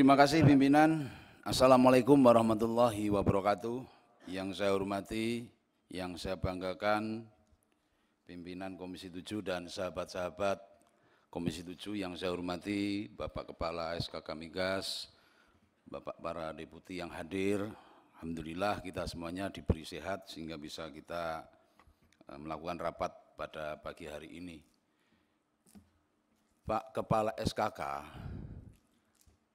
Terima kasih pimpinan. Assalamualaikum warahmatullahi wabarakatuh. Yang saya hormati, yang saya banggakan, pimpinan Komisi 7 dan sahabat-sahabat Komisi 7 yang saya hormati, Bapak Kepala SKK Migas, Bapak para deputi yang hadir, Alhamdulillah kita semuanya diberi sehat sehingga bisa kita eh, melakukan rapat pada pagi hari ini. Pak Kepala SKK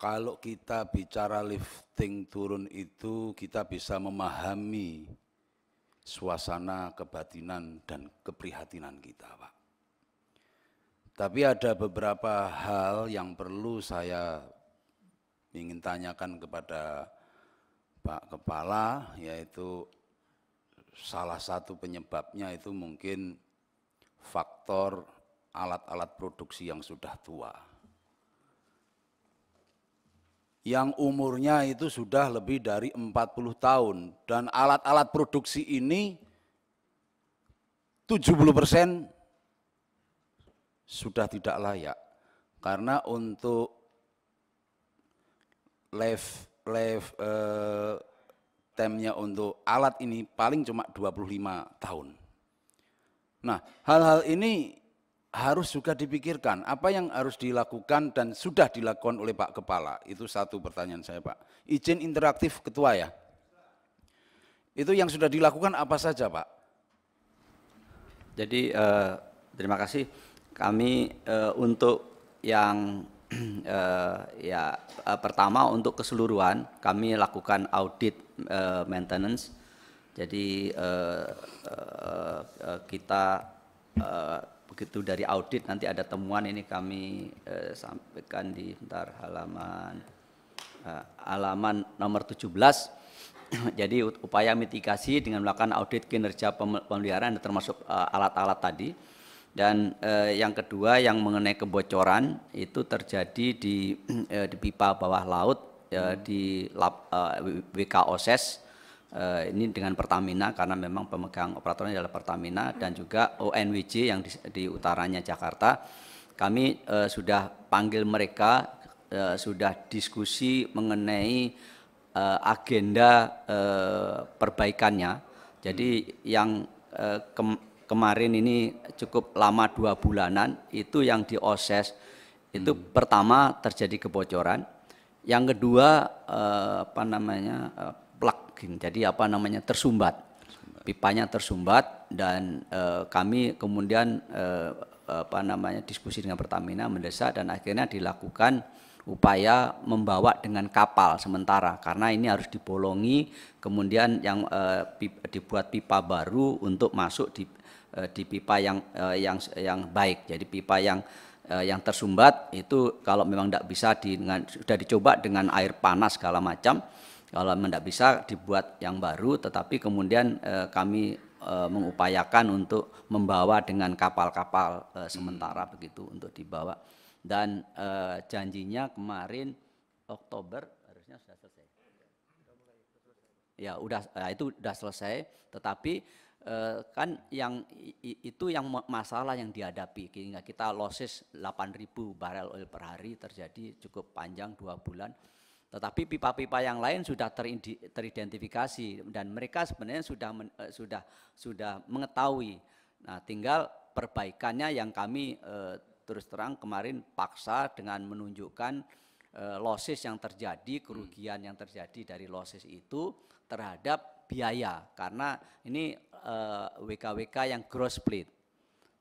kalau kita bicara lifting turun itu kita bisa memahami suasana kebatinan dan keprihatinan kita, Pak. Tapi ada beberapa hal yang perlu saya ingin tanyakan kepada Pak Kepala, yaitu salah satu penyebabnya itu mungkin faktor alat-alat produksi yang sudah tua yang umurnya itu sudah lebih dari 40 tahun dan alat-alat produksi ini 70% sudah tidak layak karena untuk life life eh, temnya untuk alat ini paling cuma 25 tahun. Nah, hal-hal ini harus juga dipikirkan apa yang harus dilakukan dan sudah dilakukan oleh Pak Kepala. Itu satu pertanyaan saya Pak. Izin interaktif ketua ya. Itu yang sudah dilakukan apa saja Pak? Jadi eh, terima kasih. Kami eh, untuk yang eh, ya eh, pertama untuk keseluruhan kami lakukan audit eh, maintenance. Jadi eh, eh, eh kita eh, begitu dari audit nanti ada temuan ini kami eh, sampaikan di bentar halaman eh, halaman nomor 17 jadi upaya mitigasi dengan melakukan audit kinerja pemeliharaan termasuk eh, alat-alat eh, tadi dan eh, yang kedua yang mengenai kebocoran itu terjadi di eh, di pipa bawah laut eh, di lab, eh, WK Uh, ini dengan Pertamina karena memang pemegang operatornya adalah Pertamina dan juga ONWJ yang di, di utaranya Jakarta. Kami uh, sudah panggil mereka, uh, sudah diskusi mengenai uh, agenda uh, perbaikannya. Jadi yang uh, ke kemarin ini cukup lama dua bulanan itu yang di OSES itu hmm. pertama terjadi kebocoran, yang kedua uh, apa namanya uh, plak, jadi apa namanya tersumbat, pipanya tersumbat dan e, kami kemudian e, apa namanya diskusi dengan Pertamina mendesak dan akhirnya dilakukan upaya membawa dengan kapal sementara karena ini harus dibolongi kemudian yang e, pip, dibuat pipa baru untuk masuk di e, di pipa yang e, yang yang baik jadi pipa yang yang tersumbat itu kalau memang tidak bisa dengan sudah dicoba dengan air panas segala macam kalau tidak bisa dibuat yang baru, tetapi kemudian eh, kami eh, mengupayakan untuk membawa dengan kapal-kapal eh, sementara hmm. begitu untuk dibawa. Dan eh, janjinya kemarin Oktober harusnya sudah selesai. Ya, udah ya itu sudah selesai, tetapi eh, kan yang itu yang masalah yang dihadapi sehingga kita losses 8.000 barel oil per hari terjadi cukup panjang dua bulan tetapi pipa-pipa yang lain sudah teridentifikasi dan mereka sebenarnya sudah eh, sudah sudah mengetahui. Nah, tinggal perbaikannya yang kami eh, terus terang kemarin paksa dengan menunjukkan eh, losses yang terjadi, hmm. kerugian yang terjadi dari losses itu terhadap biaya karena ini eh, WKWK yang gross split.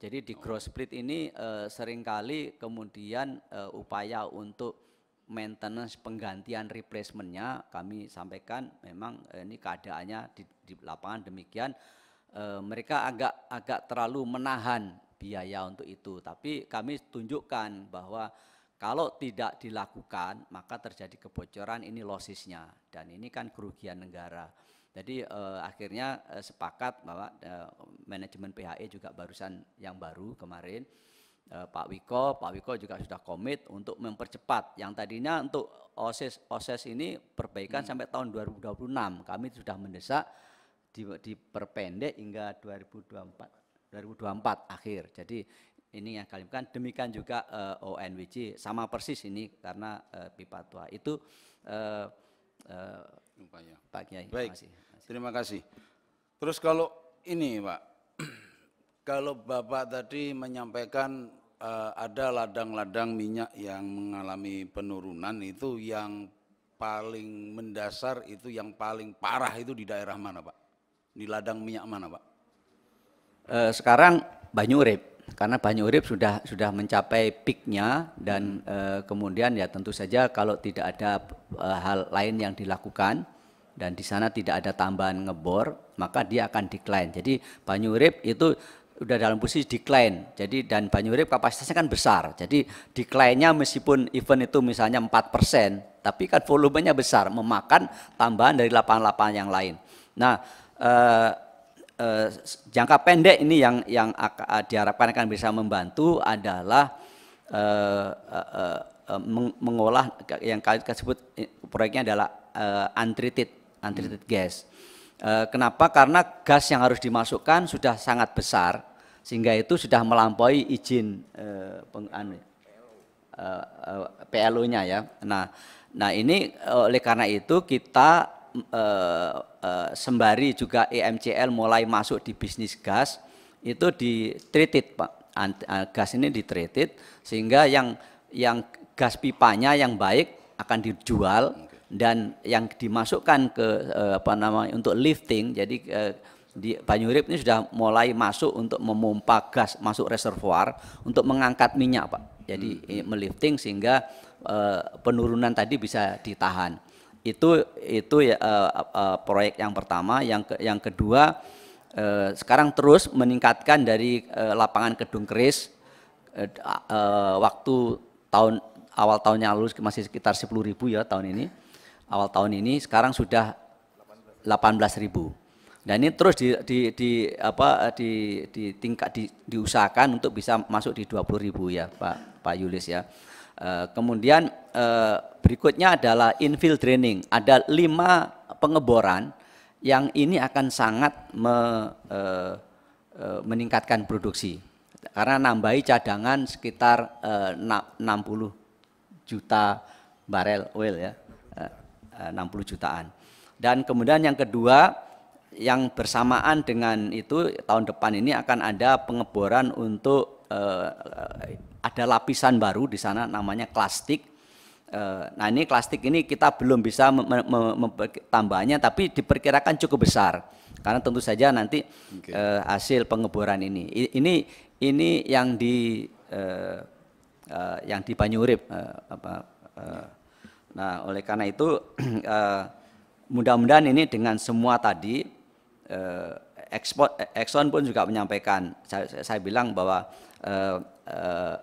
Jadi di oh. gross split ini eh, seringkali kemudian eh, upaya untuk maintenance penggantian replacementnya kami sampaikan memang eh, ini keadaannya di, di lapangan demikian e, mereka agak agak terlalu menahan biaya untuk itu tapi kami tunjukkan bahwa kalau tidak dilakukan maka terjadi kebocoran ini losisnya dan ini kan kerugian negara jadi e, akhirnya e, sepakat bahwa e, manajemen PHE juga barusan yang baru kemarin Eh, Pak Wiko, Pak Wiko juga sudah komit untuk mempercepat yang tadinya untuk OSIS OSIS ini perbaikan hmm. sampai tahun 2026. Kami sudah mendesak di, diperpendek hingga 2024 2024 akhir. Jadi ini yang kalian lakukan. Demikian juga uh, eh, ONWG sama persis ini karena uh, pipa tua itu eh, uh, Pak Kiai. Terima kasih. Terima kasih. Terus kalau ini Pak, kalau Bapak tadi menyampaikan uh, ada ladang-ladang minyak yang mengalami penurunan itu yang paling mendasar itu yang paling parah itu di daerah mana Pak? Di ladang minyak mana Pak? Uh, sekarang Banyurip karena Banyurip sudah sudah mencapai peaknya dan uh, kemudian ya tentu saja kalau tidak ada uh, hal lain yang dilakukan dan di sana tidak ada tambahan ngebor maka dia akan decline. Jadi Banyurip itu udah dalam posisi decline. Jadi dan Banyurip kapasitasnya kan besar. Jadi decline-nya meskipun event itu misalnya 4%, tapi kan volumenya besar, memakan tambahan dari lapangan-lapangan yang lain. Nah, eh, eh, jangka pendek ini yang yang eh, diharapkan akan bisa membantu adalah eh, eh, eh, mengolah yang kalian sebut eh, proyeknya adalah eh, untreated untreated gas. Eh, kenapa? Karena gas yang harus dimasukkan sudah sangat besar, sehingga itu sudah melampaui izin eh, PLU-nya anu, eh, eh, ya. Nah, nah ini oleh karena itu kita sembari juga EMCL mulai masuk di bisnis gas itu di treated pak, gas ini di treated sehingga yang yang gas pipanya yang baik akan dijual dan yang dimasukkan ke eh, apa namanya untuk lifting jadi eh, di Banyurip ini sudah mulai masuk untuk memompa gas masuk reservoir untuk mengangkat minyak Pak. Jadi hmm. melifting sehingga eh, penurunan tadi bisa ditahan. Itu itu ya eh, eh, proyek yang pertama, yang ke, yang kedua eh, sekarang terus meningkatkan dari lapangan Kedung Keris waktu tahun awal tahunnya lalu masih sekitar 10.000 ya tahun ini awal tahun ini sekarang sudah ribu. Dan nah, ini terus di, di, di apa di, di tingkat di, diusahakan untuk bisa masuk di ribu ya Pak Pak Yulis ya. E, kemudian e, berikutnya adalah infill training. Ada lima pengeboran yang ini akan sangat me, e, e, meningkatkan produksi karena nambahi cadangan sekitar e, 60 juta barel oil ya 60 eh, jutaan. Dan kemudian yang kedua yang bersamaan dengan itu tahun depan ini akan ada pengeboran untuk eh, ada lapisan baru di sana namanya plastik. Eh, nah ini plastik ini kita belum bisa tambahnya tapi diperkirakan cukup besar karena tentu saja nanti okay. eh, hasil pengeboran ini I, ini ini yang di eh, eh, yang di Banyurip eh, apa eh, Nah, oleh karena itu eh, mudah-mudahan ini dengan semua tadi ekspor eh, Exxon pun juga menyampaikan saya, saya bilang bahwa eh,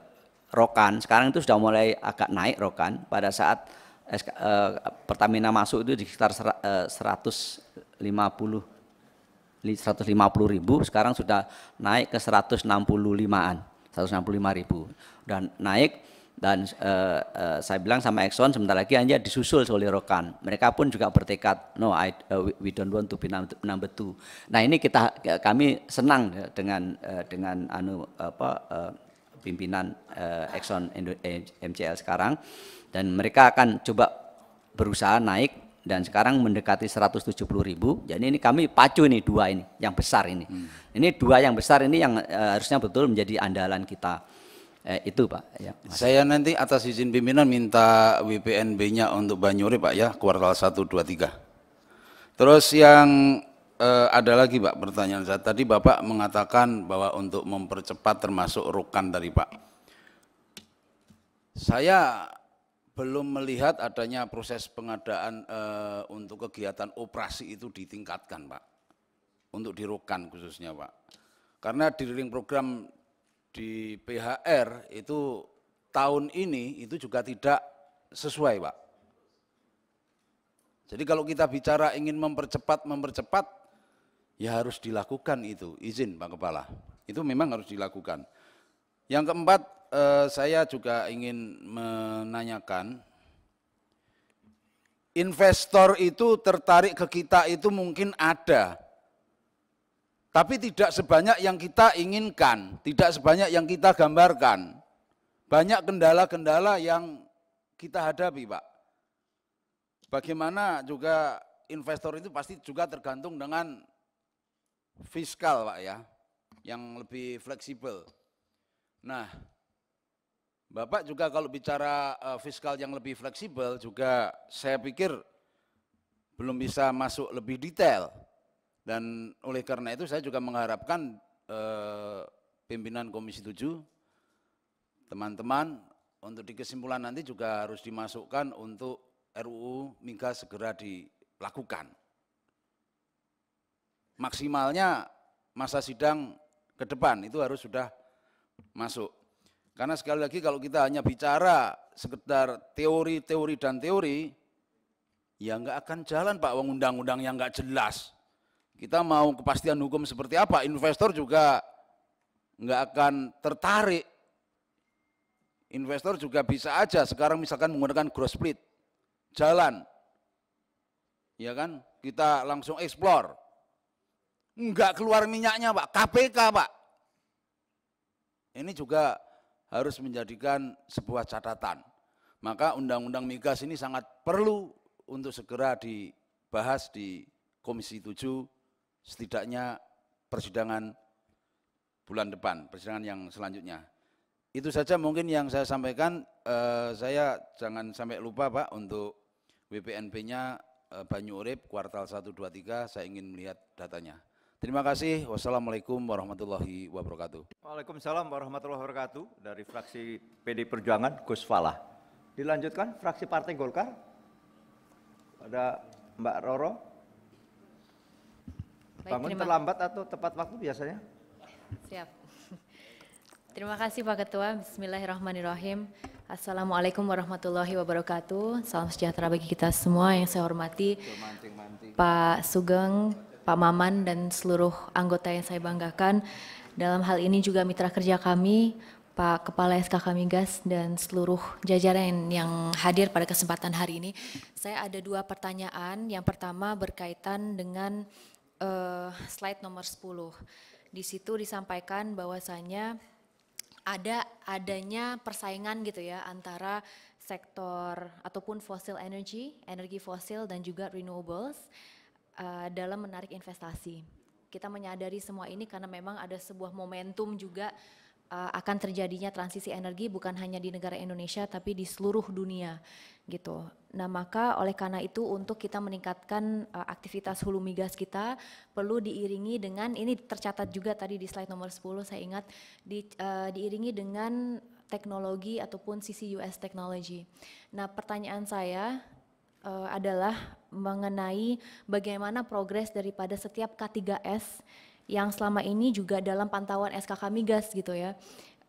rokan sekarang itu sudah mulai agak naik rokan pada saat Pertamina masuk itu di sekitar 150 150 ribu sekarang sudah naik ke 165an 165 ribu dan naik dan uh, uh, saya bilang sama Exxon sebentar lagi hanya disusul oleh Rokan. Mereka pun juga bertekad, no, I, uh, we don't want to be number two. Nah ini kita kami senang ya dengan uh, dengan anu apa uh, pimpinan uh, Exxon MCL sekarang dan mereka akan coba berusaha naik dan sekarang mendekati 170 ribu. Jadi ini kami pacu ini dua ini yang besar ini. Hmm. Ini dua yang besar ini yang uh, harusnya betul menjadi andalan kita. Eh, itu Pak. Ya, Saya nanti atas izin pimpinan minta WPNB-nya untuk Banyuri Pak ya, kuartal satu dua tiga. Terus yang eh, ada lagi Pak pertanyaan saya. Tadi Bapak mengatakan bahwa untuk mempercepat termasuk rukan dari Pak. Saya belum melihat adanya proses pengadaan eh, untuk kegiatan operasi itu ditingkatkan Pak. Untuk dirukan khususnya Pak. Karena di program di PHR itu tahun ini itu juga tidak sesuai Pak. Jadi kalau kita bicara ingin mempercepat, mempercepat, ya harus dilakukan itu, izin Pak Kepala. Itu memang harus dilakukan. Yang keempat, eh, saya juga ingin menanyakan, investor itu tertarik ke kita itu mungkin ada, tapi tidak sebanyak yang kita inginkan, tidak sebanyak yang kita gambarkan. Banyak kendala-kendala yang kita hadapi, Pak. Bagaimana juga investor itu pasti juga tergantung dengan fiskal, Pak ya, yang lebih fleksibel. Nah, Bapak juga kalau bicara eh, fiskal yang lebih fleksibel juga saya pikir belum bisa masuk lebih detail. Dan oleh karena itu saya juga mengharapkan eh, pimpinan Komisi 7, teman-teman untuk di kesimpulan nanti juga harus dimasukkan untuk RUU Migas segera dilakukan. Maksimalnya masa sidang ke depan itu harus sudah masuk. Karena sekali lagi kalau kita hanya bicara sekedar teori-teori dan teori, ya nggak akan jalan Pak Wong undang-undang yang nggak jelas. Kita mau kepastian hukum seperti apa, investor juga nggak akan tertarik. Investor juga bisa aja sekarang misalkan menggunakan growth split, jalan, ya kan? Kita langsung explore. Enggak keluar minyaknya Pak, KPK Pak. Ini juga harus menjadikan sebuah catatan. Maka undang-undang migas ini sangat perlu untuk segera dibahas di Komisi 7 setidaknya persidangan bulan depan, persidangan yang selanjutnya. Itu saja mungkin yang saya sampaikan, eh, saya jangan sampai lupa Pak untuk WPNP-nya eh, Banyu Urip kuartal 123 saya ingin melihat datanya. Terima kasih. Wassalamualaikum warahmatullahi wabarakatuh. Waalaikumsalam warahmatullahi wabarakatuh dari fraksi PD Perjuangan Gus Falah. Dilanjutkan fraksi Partai Golkar ada Mbak Roro. Bangun terima... terlambat atau tepat waktu biasanya? Siap. Terima kasih Pak Ketua. Bismillahirrahmanirrahim. Assalamualaikum warahmatullahi wabarakatuh. Salam sejahtera bagi kita semua yang saya hormati. Pak Sugeng, Pak Maman dan seluruh anggota yang saya banggakan. Dalam hal ini juga mitra kerja kami, Pak Kepala SKK Migas dan seluruh jajaran yang hadir pada kesempatan hari ini. Saya ada dua pertanyaan. Yang pertama berkaitan dengan Eh, slide nomor 10. Di situ disampaikan bahwasanya ada adanya persaingan gitu ya antara sektor ataupun fosil energy, energi fosil dan juga renewables uh, dalam menarik investasi. Kita menyadari semua ini karena memang ada sebuah momentum juga uh, akan terjadinya transisi energi bukan hanya di negara Indonesia tapi di seluruh dunia gitu. Nah maka oleh karena itu untuk kita meningkatkan uh, aktivitas hulu migas kita perlu diiringi dengan ini tercatat juga tadi di slide nomor 10 saya ingat di, uh, diiringi dengan teknologi ataupun CCUS technology. Nah pertanyaan saya adalah mengenai bagaimana progres daripada setiap K3S yang selama ini juga dalam pantauan SKK Migas gitu ya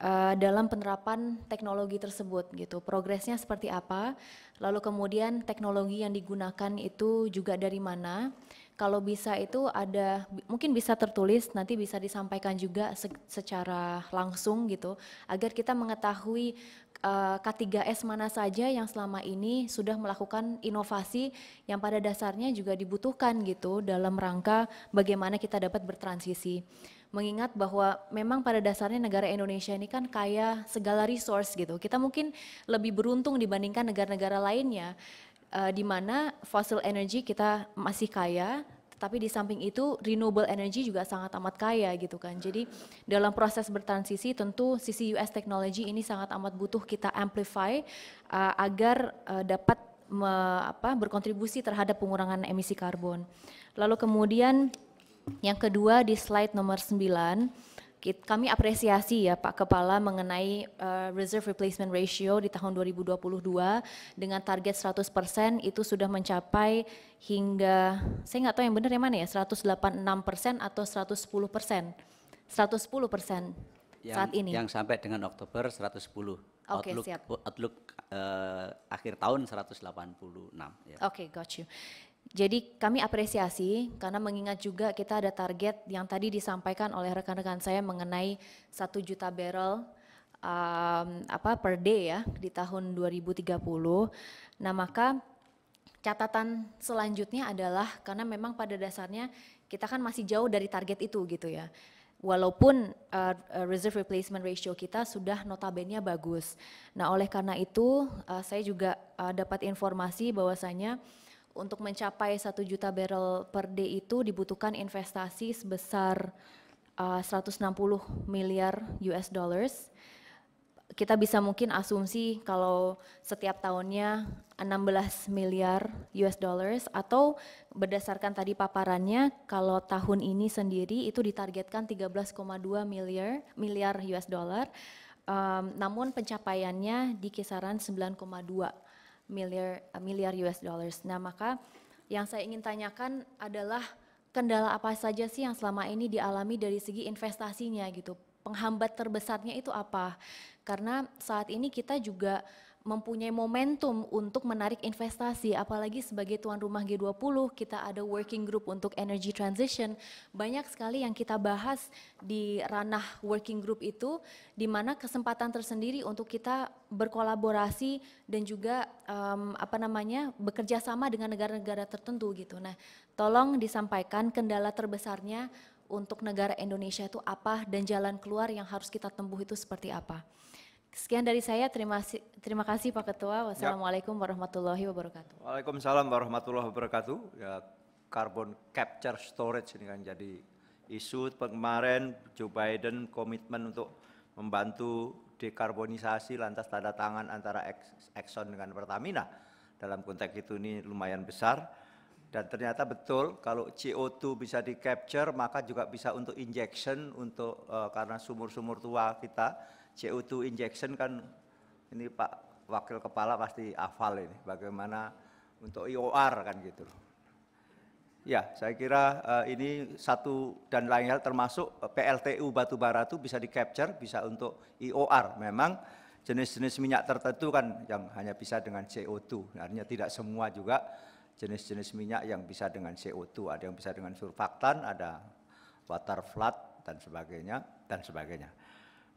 eh, dalam penerapan teknologi tersebut gitu. Progresnya seperti apa? Lalu kemudian teknologi yang digunakan itu juga dari mana? kalau bisa itu ada mungkin bisa tertulis nanti bisa disampaikan juga secara langsung gitu agar kita mengetahui uh, eh, K3S mana saja yang selama ini sudah melakukan inovasi yang pada dasarnya juga dibutuhkan gitu dalam rangka bagaimana kita dapat bertransisi mengingat bahwa memang pada dasarnya negara Indonesia ini kan kaya segala resource gitu. Kita mungkin lebih beruntung dibandingkan negara-negara lainnya uh, di mana fossil energy kita masih kaya, tetapi di samping itu renewable energy juga sangat amat kaya gitu kan. Jadi dalam proses bertransisi tentu sisi US technology ini sangat amat butuh kita amplify uh, agar uh, dapat me, apa, berkontribusi terhadap pengurangan emisi karbon. Lalu kemudian yang kedua di slide nomor 9 kami apresiasi ya Pak Kepala mengenai uh, reserve replacement ratio di tahun 2022 dengan target 100% itu sudah mencapai hingga saya nggak tahu yang benar yang mana ya 186% atau 110%. 110% persen saat ini. Yang sampai dengan Oktober 110. Oke, okay, outlook, siap. Outlook uh, akhir tahun 186 ya. Oke, okay, got you. Jadi kami apresiasi karena mengingat juga kita ada target yang tadi disampaikan oleh rekan-rekan saya mengenai satu juta barrel um, apa per day ya di tahun 2030. Nah maka catatan selanjutnya adalah karena memang pada dasarnya kita kan masih jauh dari target itu gitu ya. Walaupun uh, uh reserve replacement ratio kita sudah notabene bagus. Nah oleh karena itu uh, saya juga uh, dapat informasi bahwasanya untuk mencapai satu juta barrel per day itu dibutuhkan investasi sebesar eh, uh, 160 miliar US dollars. Kita bisa mungkin asumsi kalau setiap tahunnya 16 miliar US dollars atau berdasarkan tadi paparannya kalau tahun ini sendiri itu ditargetkan 13,2 miliar miliar US dollar. Um, namun pencapaiannya di kisaran 9,2 miliar eh, miliar US dollars. Nah, maka yang saya ingin tanyakan adalah kendala apa saja sih yang selama ini dialami dari segi investasinya gitu. Penghambat terbesarnya itu apa? Karena saat ini kita juga mempunyai momentum untuk menarik investasi apalagi sebagai tuan rumah G20 kita ada working group untuk energy transition banyak sekali yang kita bahas di ranah working group itu di mana kesempatan tersendiri untuk kita berkolaborasi dan juga um, apa namanya bekerja sama dengan negara-negara tertentu gitu nah tolong disampaikan kendala terbesarnya untuk negara Indonesia itu apa dan jalan keluar yang harus kita tempuh itu seperti apa. Sekian dari saya, terima, terima kasih Pak Ketua. Ya. Wassalamualaikum warahmatullahi wabarakatuh. Waalaikumsalam warahmatullahi wabarakatuh. Ya, carbon capture storage ini kan jadi isu kemarin Joe Biden komitmen untuk membantu dekarbonisasi lantas tanda tangan antara Exxon dengan Pertamina. Dalam konteks itu ini lumayan besar dan ternyata betul kalau CO2 bisa di capture maka juga bisa untuk injection untuk uh, karena sumur-sumur tua kita CO2 injection kan ini Pak Wakil Kepala pasti hafal ini bagaimana untuk IOR kan gitu Ya, saya kira uh, ini satu dan lain hal termasuk eh, PLTU batubara itu bisa di capture, bisa untuk IOR. Memang jenis-jenis minyak tertentu kan yang hanya bisa dengan CO2. Artinya tidak semua juga jenis-jenis minyak yang bisa dengan CO2. Ada yang bisa dengan surfaktan, ada water flood dan sebagainya dan sebagainya.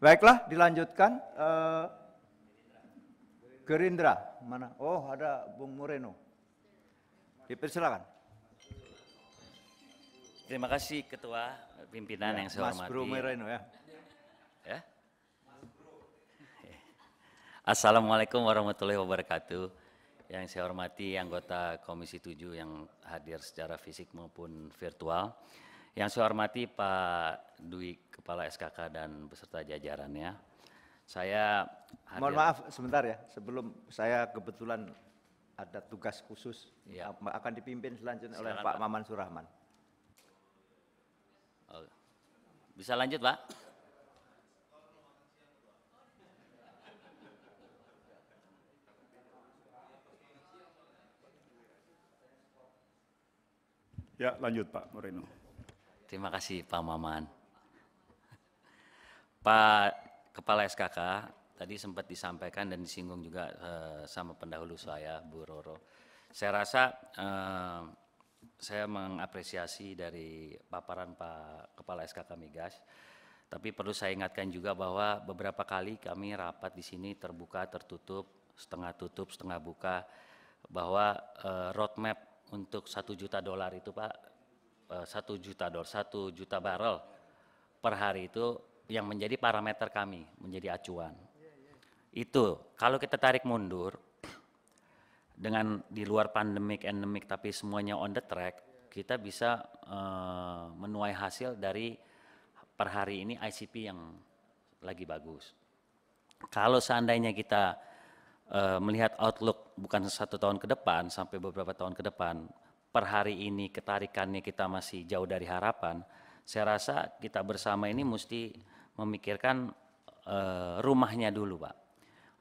Baiklah, dilanjutkan. Uh, Gerindra, mana? Oh, ada Bung Moreno. Dipersilakan. Terima kasih Ketua Pimpinan ya, yang saya hormati. Mas Bro Moreno ya. Ya. Assalamualaikum warahmatullahi wabarakatuh. Yang saya hormati anggota Komisi 7 yang hadir secara fisik maupun virtual. Yang saya hormati Pak Dwi Kepala SKK dan beserta jajarannya. Saya hadir... Mohon maaf sebentar ya, sebelum saya kebetulan ada tugas khusus ya. akan dipimpin selanjutnya oleh Pak, Pak Maman Surahman. Oh. Bisa lanjut, Pak? Ya, lanjut Pak Moreno. Terima kasih Pak Maman. Pak Kepala SKK, tadi sempat disampaikan dan disinggung juga eh, sama pendahulu saya, Bu Roro. Saya rasa eh, saya mengapresiasi dari paparan Pak Kepala SKK Migas, tapi perlu saya ingatkan juga bahwa beberapa kali kami rapat di sini terbuka, tertutup, setengah tutup, setengah buka, bahwa eh, roadmap untuk satu juta dolar itu Pak Eh, satu juta dolar, satu juta barel per hari itu yang menjadi parameter kami, menjadi acuan. Itu kalau kita tarik mundur dengan di luar pandemik, endemik, tapi semuanya on the track, kita bisa uh, menuai hasil dari per hari ini ICP yang lagi bagus. Kalau seandainya kita uh, melihat outlook bukan satu tahun ke depan sampai beberapa tahun ke depan, per hari ini ketarikannya kita masih jauh dari harapan, saya rasa kita bersama ini mesti memikirkan uh, rumahnya dulu, Pak.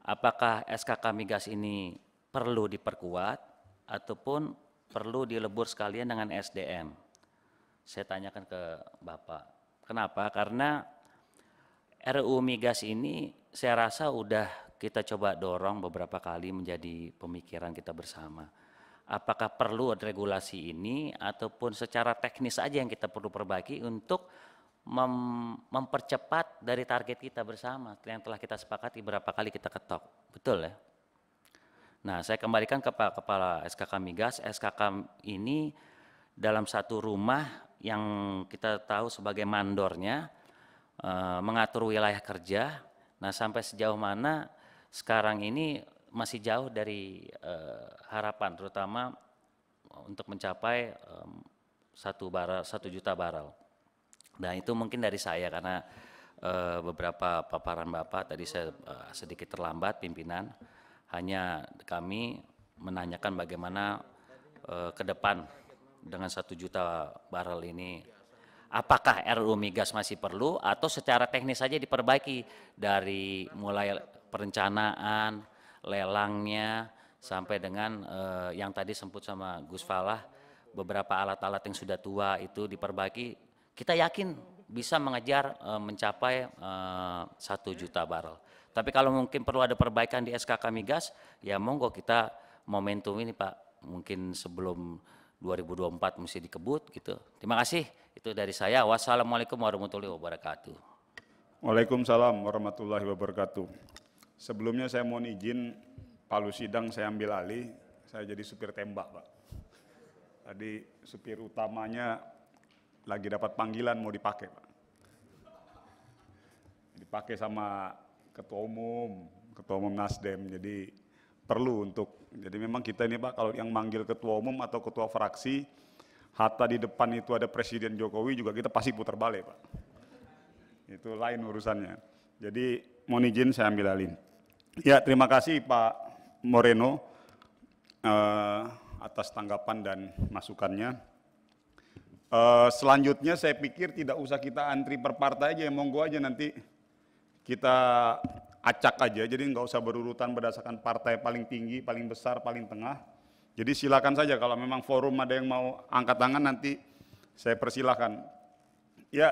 Apakah SKK migas ini perlu diperkuat ataupun perlu dilebur sekalian dengan SDM? Saya tanyakan ke Bapak. Kenapa? Karena RU migas ini saya rasa udah kita coba dorong beberapa kali menjadi pemikiran kita bersama apakah perlu regulasi ini ataupun secara teknis saja yang kita perlu perbaiki untuk mem mempercepat dari target kita bersama yang telah kita sepakati berapa kali kita ketok. Betul ya? Nah, saya kembalikan ke Pak Kepala SKK Migas. SKK ini dalam satu rumah yang kita tahu sebagai mandornya e, mengatur wilayah kerja. Nah, sampai sejauh mana sekarang ini masih jauh dari uh, harapan, terutama eh, untuk mencapai um, satu barrel satu juta barrel Nah itu mungkin dari saya karena uh, beberapa paparan bapak tadi saya uh, sedikit terlambat pimpinan, hanya kami menanyakan bagaimana uh, ke depan dengan satu juta barrel ini apakah RU migas masih perlu atau secara teknis saja diperbaiki dari mulai perencanaan lelangnya, sampai dengan eh, yang tadi sempat sama Gus Falah, beberapa alat-alat yang sudah tua itu diperbaiki, kita yakin bisa mengejar eh, mencapai eh, satu eh, juta barrel. Tapi kalau mungkin perlu ada perbaikan di SKK migas, ya monggo kita momentum ini Pak, mungkin sebelum 2024 mesti dikebut gitu. Terima kasih. Itu dari saya. Wassalamualaikum warahmatullahi wabarakatuh. Waalaikumsalam warahmatullahi wabarakatuh. Sebelumnya saya mohon izin Palu Sidang saya ambil alih, saya jadi supir tembak, Pak. Tadi supir utamanya lagi dapat panggilan mau dipakai, Pak. Dipakai sama ketua umum, ketua umum Nasdem. Jadi perlu untuk jadi memang kita ini Pak kalau yang manggil ketua umum atau ketua fraksi hatta di depan itu ada presiden Jokowi juga kita pasti putar balik, Pak. Itu lain urusannya. Jadi mohon izin saya ambil alih. Ya, terima kasih Pak Moreno eh, atas tanggapan dan masukannya. Eh, selanjutnya saya pikir tidak usah kita antri per partai aja, monggo aja nanti kita acak aja, jadi nggak usah berurutan berdasarkan partai paling tinggi, paling besar, paling tengah. Jadi silakan saja kalau memang forum ada yang mau angkat tangan nanti saya persilahkan. Ya,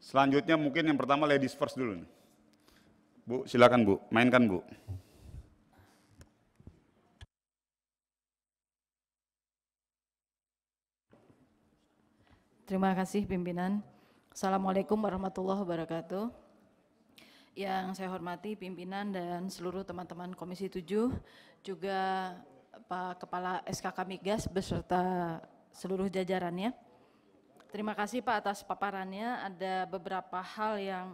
selanjutnya mungkin yang pertama ladies first dulu nih. Bu, silakan Bu, mainkan Bu. Terima kasih pimpinan. Assalamualaikum warahmatullahi wabarakatuh. Yang saya hormati pimpinan dan seluruh teman-teman Komisi 7, juga Pak Kepala SKK Migas beserta seluruh jajarannya. Terima kasih Pak atas paparannya. Ada beberapa hal yang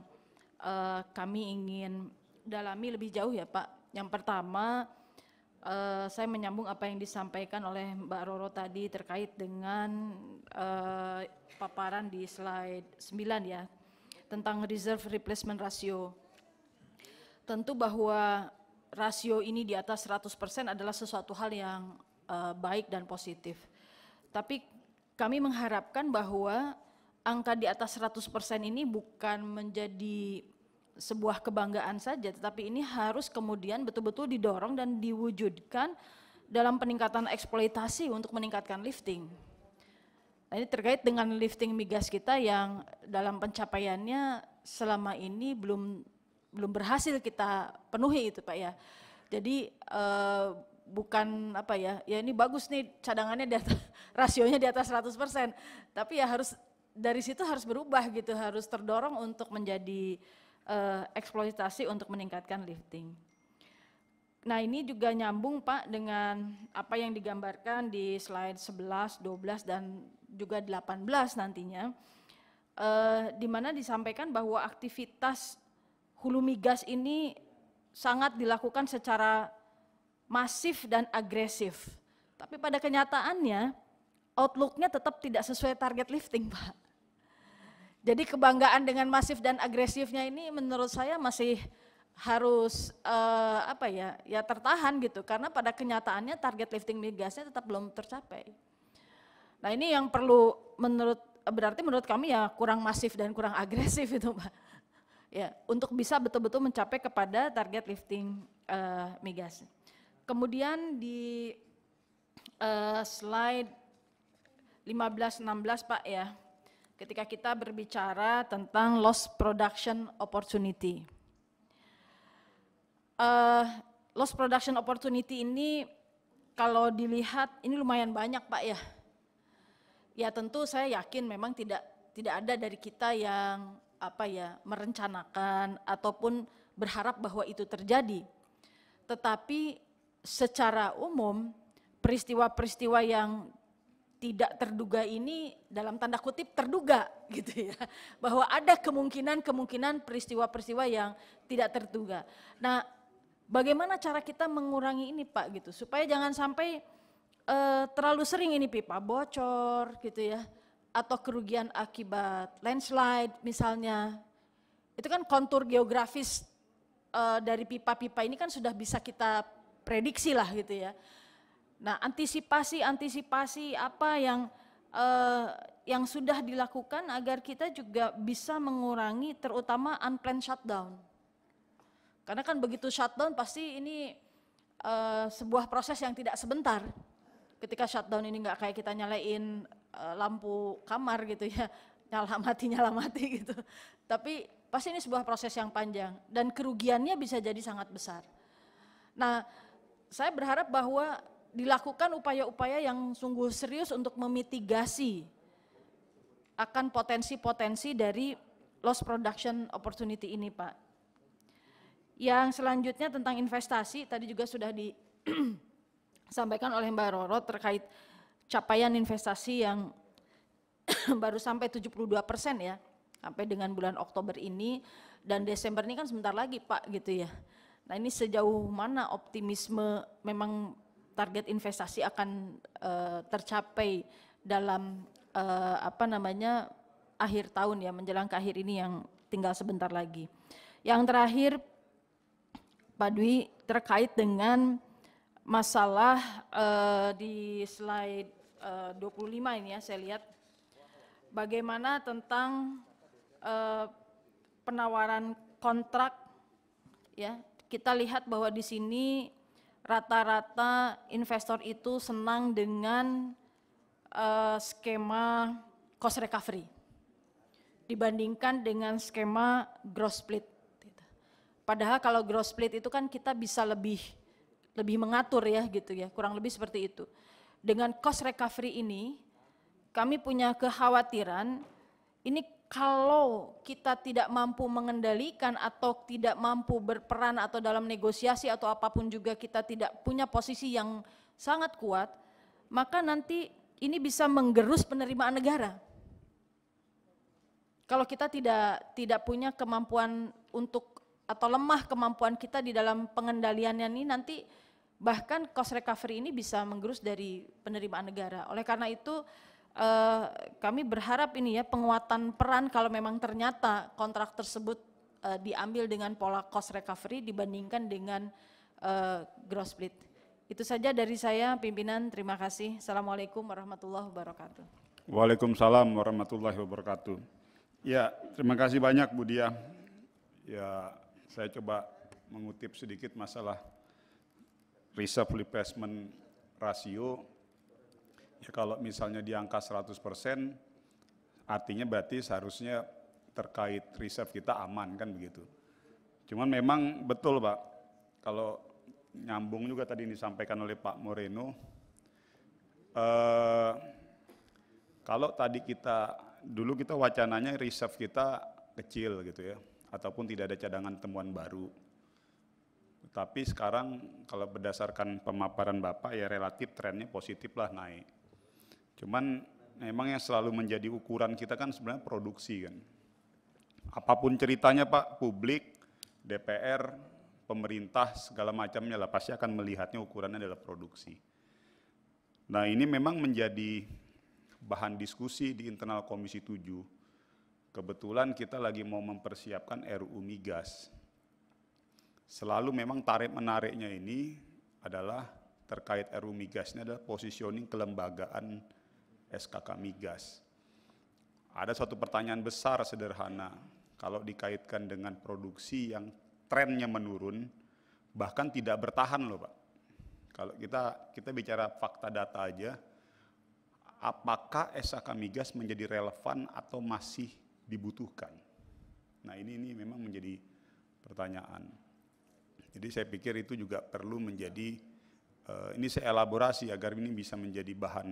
uh, kami ingin dalami lebih jauh ya Pak. Yang pertama, uh, saya menyambung apa yang disampaikan oleh Mbak Roro tadi terkait dengan uh, paparan di slide 9 ya tentang reserve replacement ratio. Tentu bahwa rasio ini di atas 100% adalah sesuatu hal yang uh, baik dan positif. Tapi kami mengharapkan bahwa angka di atas 100% ini bukan menjadi sebuah kebanggaan saja, tetapi ini harus kemudian betul-betul didorong dan diwujudkan dalam peningkatan eksploitasi untuk meningkatkan lifting. Nah, ini terkait dengan lifting migas kita yang dalam pencapaiannya selama ini belum belum berhasil kita penuhi itu Pak ya. Jadi eh, bukan apa ya, ya ini bagus nih cadangannya di atas, rasionya di atas 100%, tapi ya harus dari situ harus berubah gitu, harus terdorong untuk menjadi uh, eksploitasi untuk meningkatkan lifting. Nah ini juga nyambung Pak dengan apa yang digambarkan di slide 11, 12 dan juga 18 nantinya. Eh, di mana disampaikan bahwa aktivitas hulu migas ini sangat dilakukan secara masif dan agresif. Tapi pada kenyataannya outlooknya tetap tidak sesuai target lifting Pak. Jadi kebanggaan dengan masif dan agresifnya ini menurut saya masih harus uh, apa ya ya tertahan gitu karena pada kenyataannya target lifting migasnya tetap belum tercapai. Nah ini yang perlu menurut berarti menurut kami ya kurang masif dan kurang agresif itu pak. Ya untuk bisa betul-betul mencapai kepada target lifting uh, migas. Kemudian di uh, slide 15-16 Pak ya, ketika kita berbicara tentang loss production opportunity. Uh, loss production opportunity ini kalau dilihat ini lumayan banyak Pak ya. Ya tentu saya yakin memang tidak tidak ada dari kita yang apa ya merencanakan ataupun berharap bahwa itu terjadi. Tetapi secara umum peristiwa-peristiwa yang tidak terduga ini dalam tanda kutip terduga gitu ya bahwa ada kemungkinan-kemungkinan peristiwa-peristiwa yang tidak terduga. Nah, bagaimana cara kita mengurangi ini Pak gitu supaya jangan sampai e, terlalu sering ini pipa bocor gitu ya atau kerugian akibat landslide misalnya. Itu kan kontur geografis e, dari pipa-pipa ini kan sudah bisa kita prediksi lah gitu ya. Nah, antisipasi-antisipasi apa yang eh, yang sudah dilakukan agar kita juga bisa mengurangi terutama unplanned shutdown. Karena kan begitu shutdown pasti ini eh, sebuah proses yang tidak sebentar. Ketika shutdown ini nggak kayak kita nyalain eh, lampu kamar gitu ya, nyala mati nyala mati gitu. Tapi pasti ini sebuah proses yang panjang dan kerugiannya bisa jadi sangat besar. Nah, saya berharap bahwa dilakukan upaya-upaya yang sungguh serius untuk memitigasi akan potensi-potensi dari loss production opportunity ini Pak. Yang selanjutnya tentang investasi, tadi juga sudah disampaikan oleh Mbak Roro terkait capaian investasi yang baru sampai 72 persen ya, sampai dengan bulan Oktober ini dan Desember ini kan sebentar lagi Pak gitu ya. Nah ini sejauh mana optimisme memang target investasi akan uh, tercapai dalam uh, apa namanya akhir tahun ya menjelang ke akhir ini yang tinggal sebentar lagi. Yang terakhir Pak Dwi terkait dengan masalah uh, di slide uh, 25 ini ya saya lihat bagaimana tentang uh, penawaran kontrak ya kita lihat bahwa di sini rata-rata investor itu senang dengan uh, skema cost recovery dibandingkan dengan skema gross split. Padahal kalau gross split itu kan kita bisa lebih lebih mengatur ya gitu ya, kurang lebih seperti itu. Dengan cost recovery ini kami punya kekhawatiran ini kalau kita tidak mampu mengendalikan atau tidak mampu berperan atau dalam negosiasi atau apapun juga kita tidak punya posisi yang sangat kuat, maka nanti ini bisa menggerus penerimaan negara. Kalau kita tidak tidak punya kemampuan untuk atau lemah kemampuan kita di dalam pengendaliannya ini nanti bahkan cost recovery ini bisa menggerus dari penerimaan negara. Oleh karena itu eh, kami berharap ini ya penguatan peran kalau memang ternyata kontrak tersebut eh, diambil dengan pola cost recovery dibandingkan dengan eh, gross split. Itu saja dari saya pimpinan, terima kasih. Assalamualaikum warahmatullahi wabarakatuh. Waalaikumsalam warahmatullahi wabarakatuh. Ya, terima kasih banyak Bu Dia. Ya, saya coba mengutip sedikit masalah reserve replacement ratio Ya kalau misalnya di angka 100 persen, artinya berarti seharusnya terkait reserve kita aman kan begitu. Cuman memang betul Pak, kalau nyambung juga tadi yang disampaikan oleh Pak Moreno, eh, kalau tadi kita, dulu kita wacananya reserve kita kecil gitu ya, ataupun tidak ada cadangan temuan baru. Tapi sekarang kalau berdasarkan pemaparan Bapak ya relatif trennya positif lah naik. Cuman memang yang selalu menjadi ukuran kita kan sebenarnya produksi kan. Apapun ceritanya Pak, publik, DPR, pemerintah, segala macamnya lah pasti akan melihatnya ukurannya adalah produksi. Nah ini memang menjadi bahan diskusi di internal Komisi 7. Kebetulan kita lagi mau mempersiapkan RUU Migas. Selalu memang tarik menariknya ini adalah terkait RUU Migas ini adalah positioning kelembagaan SKK Migas. Ada satu pertanyaan besar sederhana, kalau dikaitkan dengan produksi yang trennya menurun, bahkan tidak bertahan loh Pak. Kalau kita kita bicara fakta data aja, apakah SKK Migas menjadi relevan atau masih dibutuhkan? Nah ini, ini memang menjadi pertanyaan. Jadi saya pikir itu juga perlu menjadi, eh, ini saya elaborasi agar ini bisa menjadi bahan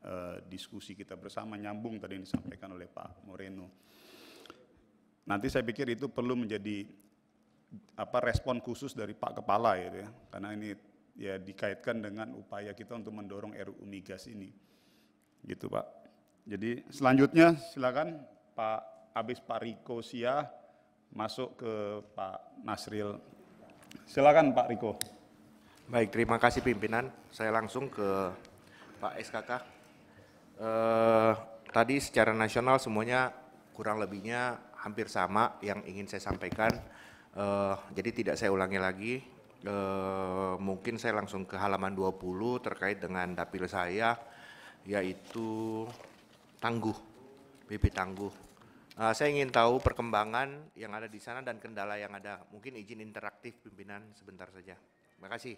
Eh, diskusi kita bersama nyambung tadi yang disampaikan oleh Pak Moreno. Nanti saya pikir itu perlu menjadi apa respon khusus dari Pak Kepala ya, ya. karena ini ya dikaitkan dengan upaya kita untuk mendorong RUU migas ini, gitu Pak. Jadi selanjutnya silakan Pak Abis Pak Riko Sia masuk ke Pak Nasril. Silakan Pak Riko. Baik, terima kasih pimpinan. Saya langsung ke Pak SKK eh, tadi secara nasional semuanya kurang lebihnya hampir sama yang ingin saya sampaikan. Eh, jadi tidak saya ulangi lagi. Eh, mungkin saya langsung ke halaman 20 terkait dengan dapil saya yaitu tangguh, BP tangguh. Uh, saya ingin tahu perkembangan yang ada di sana dan kendala yang ada. Mungkin izin interaktif pimpinan sebentar saja. Terima kasih.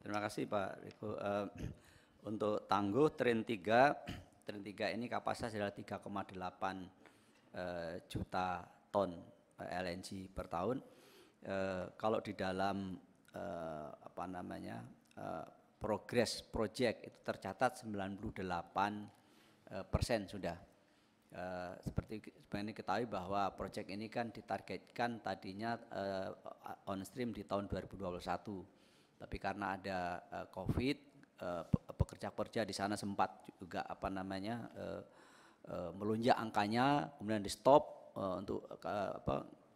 Terima kasih Pak Riko. Eh, untuk tangguh tren 3, tren 3 ini kapasitas adalah 3,8 eh, juta ton eh, LNG per tahun. Eh, kalau di dalam eh, apa namanya eh, progress project itu tercatat 98 eh, persen sudah. Uh, seperti ini diketahui bahwa proyek ini kan ditargetkan tadinya uh, on stream di tahun 2021, tapi karena ada uh, COVID, uh, pekerja-pekerja di sana sempat juga apa namanya uh, eh, uh, eh, melonjak angkanya, kemudian eh, di stop uh, untuk uh, apa,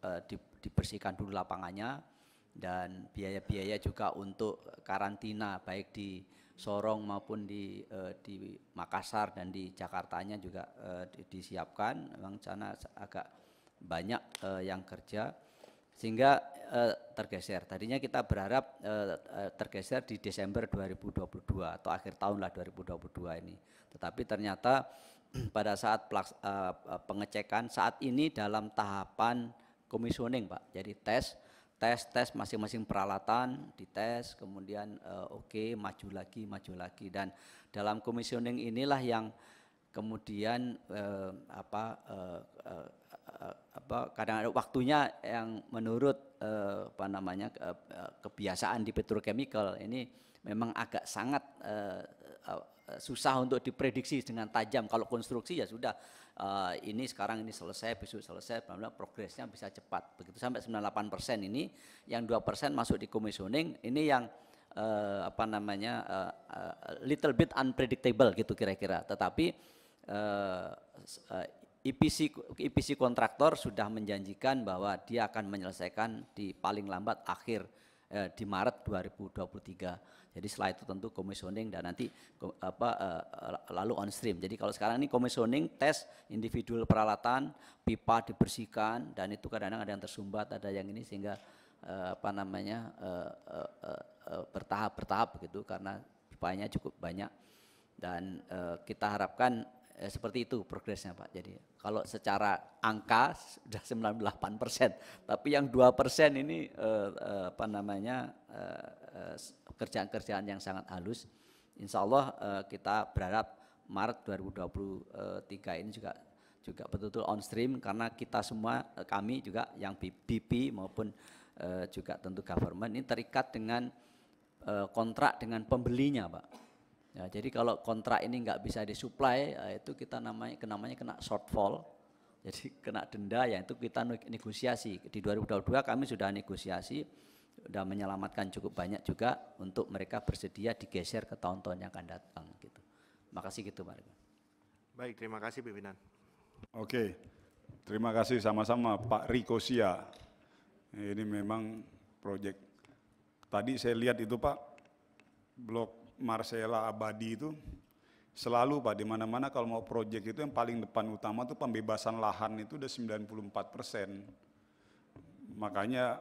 uh, dibersihkan dulu lapangannya dan biaya-biaya juga untuk karantina baik di Sorong maupun di uh, di Makassar dan di Jakartanya juga uh, di, disiapkan. Memang sana agak banyak uh, yang kerja sehingga eh, tergeser. Tadinya kita berharap eh, eh tergeser di Desember 2022 atau akhir tahun lah 2022 ini. Tetapi ternyata pada saat plaks, eh, eh, pengecekan saat ini dalam tahapan komisioning, Pak. Jadi tes tes tes masing-masing peralatan dites kemudian eh, oke okay, maju lagi maju lagi dan dalam komisioning inilah yang kemudian apa Eh, apa kadang ada waktunya yang menurut eh, apa namanya ke, eh, kebiasaan di petrochemical ini memang agak sangat eh, eh, susah untuk diprediksi dengan tajam kalau konstruksi ya sudah eh, ini sekarang ini selesai besok selesai bla progresnya bisa cepat begitu sampai 98% ini yang dua persen masuk di commissioning ini yang eh, apa namanya eh, little bit unpredictable gitu kira-kira tetapi uh, IPC e IPC e kontraktor sudah menjanjikan bahwa dia akan menyelesaikan di paling lambat akhir eh, di Maret 2023. Jadi setelah itu tentu commissioning dan nanti apa eh, lalu on stream. Jadi kalau sekarang ini commissioning, tes individual peralatan, pipa dibersihkan dan itu kadang-kadang ada yang tersumbat, ada yang ini sehingga eh, apa namanya eh, eh, eh, bertahap bertahap begitu karena pipanya cukup banyak dan eh, kita harapkan eh, seperti itu progresnya Pak. Jadi kalau secara angka sudah 98 persen, tapi yang dua persen ini eh, eh, apa namanya kerjaan-kerjaan eh, eh yang sangat halus. Insya Allah eh, kita berharap Maret 2023 ini juga juga betul-betul on stream karena kita semua eh, kami juga yang BP maupun eh, juga tentu government ini terikat dengan eh, kontrak dengan pembelinya Pak Ya, jadi kalau kontrak ini nggak bisa disuplai, ya itu kita namanya kenamanya kena shortfall. Jadi kena denda ya itu kita negosiasi. Di 2022 kami sudah negosiasi, sudah menyelamatkan cukup banyak juga untuk mereka bersedia digeser ke tahun-tahun yang akan datang gitu. Makasih gitu Pak. Baik, terima kasih pimpinan. Oke. Terima kasih sama-sama Pak Riko Sia. Ini memang proyek tadi saya lihat itu Pak blok Marcella Abadi itu selalu Pak di mana-mana kalau mau proyek itu yang paling depan utama tuh pembebasan lahan itu udah 94 persen. Makanya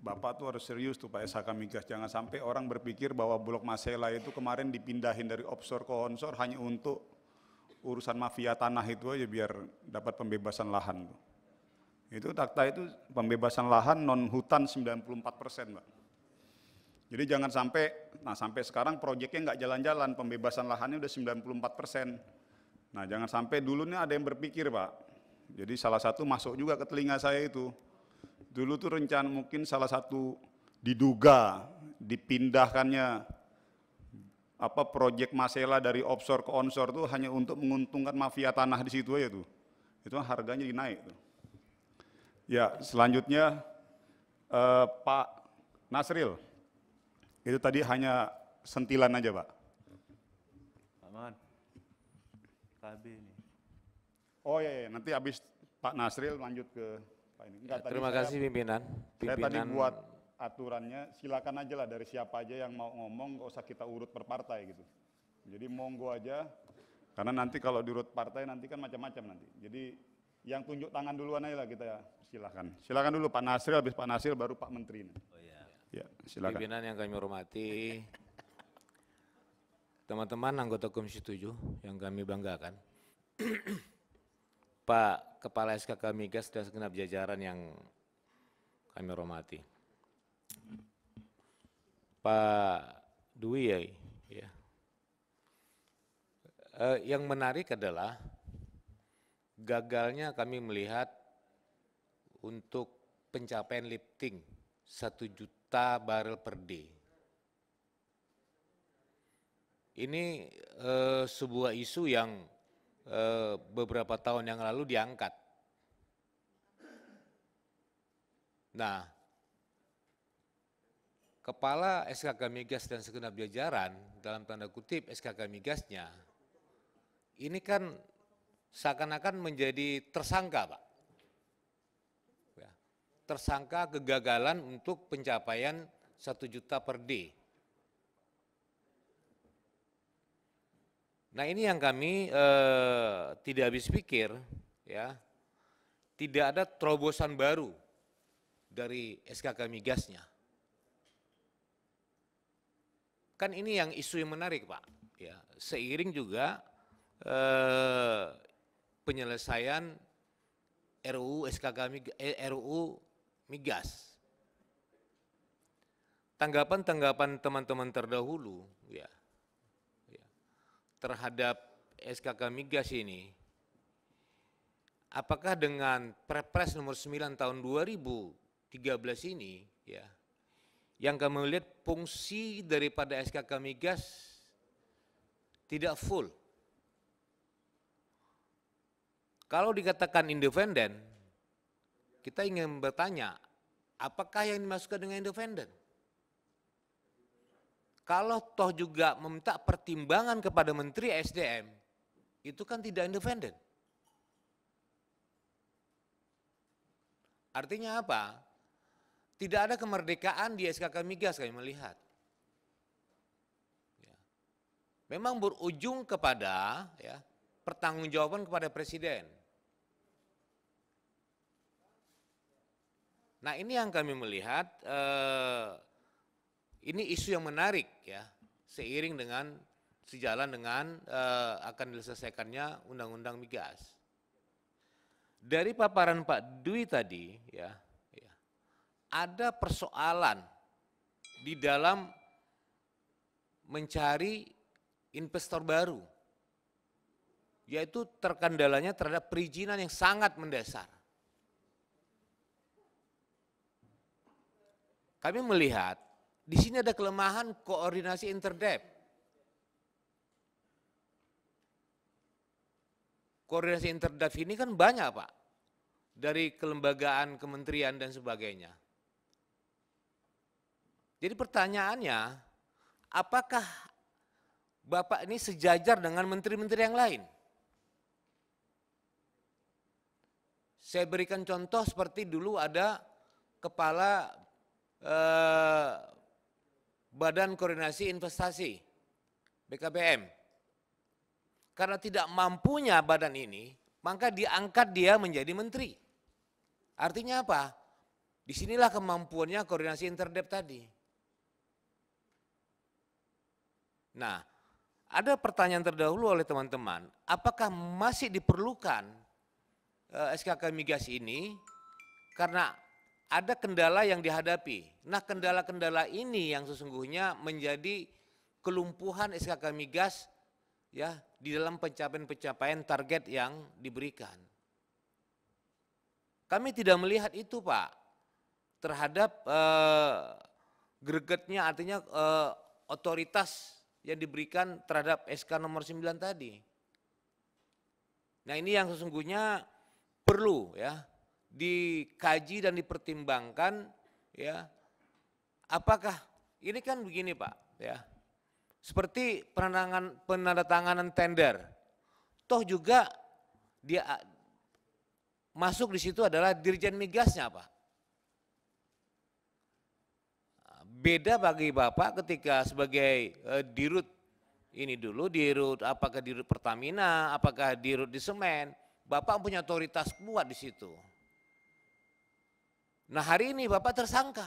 Bapak tuh harus serius tuh Pak SHK Migas, jangan sampai orang berpikir bahwa Blok Masela itu kemarin dipindahin dari offshore ke onshore hanya untuk urusan mafia tanah itu aja biar dapat pembebasan lahan. Itu takta itu pembebasan lahan non hutan 94 persen Pak. Jadi jangan sampai, nah sampai sekarang proyeknya nggak jalan-jalan, pembebasan lahannya udah 94 persen. Nah jangan sampai dulunya ada yang berpikir Pak. Jadi salah satu masuk juga ke telinga saya itu. Dulu tuh rencana mungkin salah satu diduga dipindahkannya apa proyek Masela dari offshore ke onshore tuh hanya untuk menguntungkan mafia tanah di situ aja tuh. Itu harganya dinaik tuh. Ya, selanjutnya eh, Pak Nasril. Itu tadi hanya sentilan aja, Pak. Aman. KB ini. Oh iya, iya, nanti habis Pak Nasril lanjut ke Pak ini. Enggak, ya, terima saya, kasih pimpinan. pimpinan. Saya tadi buat aturannya, silakan aja lah dari siapa aja yang mau ngomong, gak usah kita urut per partai gitu. Jadi monggo aja, karena nanti kalau diurut partai nanti kan macam-macam nanti. Jadi yang tunjuk tangan duluan aja lah kita ya. silakan Silahkan dulu Pak Nasril, habis Pak Nasril baru Pak Menteri. Ya, silakan. Pimpinan yang kami hormati, teman-teman anggota Komisi 7 yang kami banggakan, Pak Kepala SKK Migas dan segenap jajaran yang kami hormati. Pak Dwi ya, ya. Eh, yang menarik adalah gagalnya kami melihat untuk pencapaian lifting satu juta juta barel per day. Ini eh, sebuah isu yang eh, beberapa tahun yang lalu diangkat. Nah, kepala SKK Migas dan segenap jajaran dalam tanda kutip SKK Migasnya ini kan seakan-akan menjadi tersangka, Pak tersangka kegagalan untuk pencapaian 1 juta per D. Nah ini yang kami eh, tidak habis pikir, ya tidak ada terobosan baru dari SKK migasnya. Kan ini yang isu yang menarik Pak. Ya, seiring juga eh, penyelesaian RUU SKK eh, RUU migas. Tanggapan-tanggapan teman-teman terdahulu ya, ya terhadap SKK migas ini, apakah dengan Perpres nomor 9 tahun 2013 ini ya yang kami lihat fungsi daripada SKK migas tidak full. Kalau dikatakan independen, kita ingin bertanya, apakah yang dimaksudkan dengan independen? Kalau toh juga meminta pertimbangan kepada Menteri SDM, itu kan tidak independen. Artinya apa? Tidak ada kemerdekaan di SKK Migas kami melihat. Ya. Memang berujung kepada ya, pertanggungjawaban kepada Presiden Nah ini yang kami melihat eh, ini isu yang menarik ya seiring dengan sejalan dengan eh, akan diselesaikannya undang-undang migas. Dari paparan Pak Dwi tadi ya, ya ada persoalan di dalam mencari investor baru, yaitu terkendalanya terhadap perizinan yang sangat mendasar. Kami melihat di sini ada kelemahan koordinasi interdep. Koordinasi interdep ini kan banyak Pak, dari kelembagaan, kementerian dan sebagainya. Jadi pertanyaannya, apakah Bapak ini sejajar dengan menteri-menteri yang lain? Saya berikan contoh seperti dulu ada kepala Eh, badan Koordinasi Investasi BKPM. Karena tidak mampunya badan ini, maka diangkat dia menjadi menteri. Artinya apa? Disinilah kemampuannya koordinasi interdep tadi. Nah, ada pertanyaan terdahulu oleh teman-teman, apakah masih diperlukan eh, SKK migas ini karena ada kendala yang dihadapi. Nah kendala-kendala ini yang sesungguhnya menjadi kelumpuhan SKK Migas ya di dalam pencapaian-pencapaian target yang diberikan. Kami tidak melihat itu Pak terhadap eh, gregetnya artinya eh, otoritas yang diberikan terhadap SK nomor 9 tadi. Nah ini yang sesungguhnya perlu ya dikaji dan dipertimbangkan ya apakah ini kan begini Pak ya seperti penandatanganan, penandatanganan tender toh juga dia masuk di situ adalah dirjen migasnya Pak beda bagi Bapak ketika sebagai eh, dirut ini dulu dirut apakah dirut Pertamina apakah dirut di semen Bapak punya otoritas kuat di situ Nah hari ini Bapak tersangka.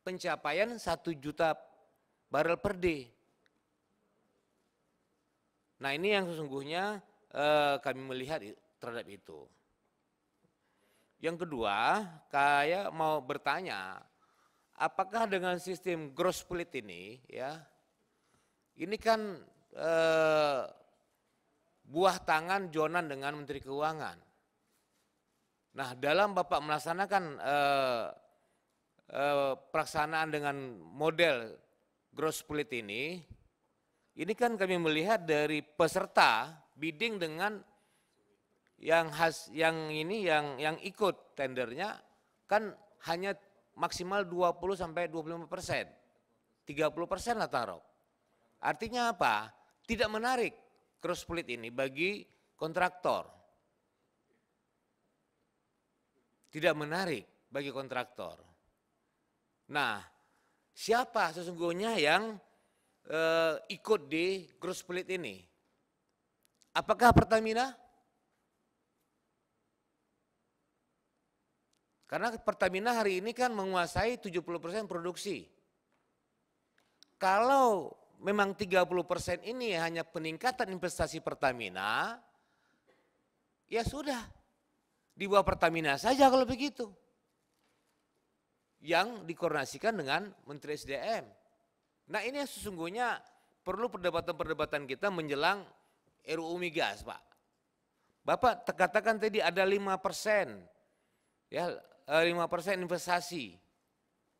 Pencapaian 1 juta barel per day. Nah ini yang sesungguhnya eh, kami melihat terhadap itu. Yang kedua, kayak mau bertanya, apakah dengan sistem gross split ini, ya, ini kan eh, buah tangan Jonan dengan Menteri Keuangan. Nah, dalam Bapak melaksanakan eh, eh, pelaksanaan dengan model growth split ini, ini kan kami melihat dari peserta bidding dengan yang khas yang ini yang yang ikut tendernya kan hanya maksimal 20 sampai 25 persen. 30 persen lah taruh. Artinya apa? Tidak menarik cross split ini bagi kontraktor. tidak menarik bagi kontraktor. Nah, siapa sesungguhnya yang e, ikut di cross split ini? Apakah Pertamina? Karena Pertamina hari ini kan menguasai 70% produksi. Kalau memang 30% ini hanya peningkatan investasi Pertamina, ya sudah di bawah Pertamina saja kalau begitu. Yang dikoordinasikan dengan Menteri SDM. Nah ini yang sesungguhnya perlu perdebatan-perdebatan kita menjelang RUU Migas Pak. Bapak katakan tadi ada 5 persen, ya 5 eh, persen investasi.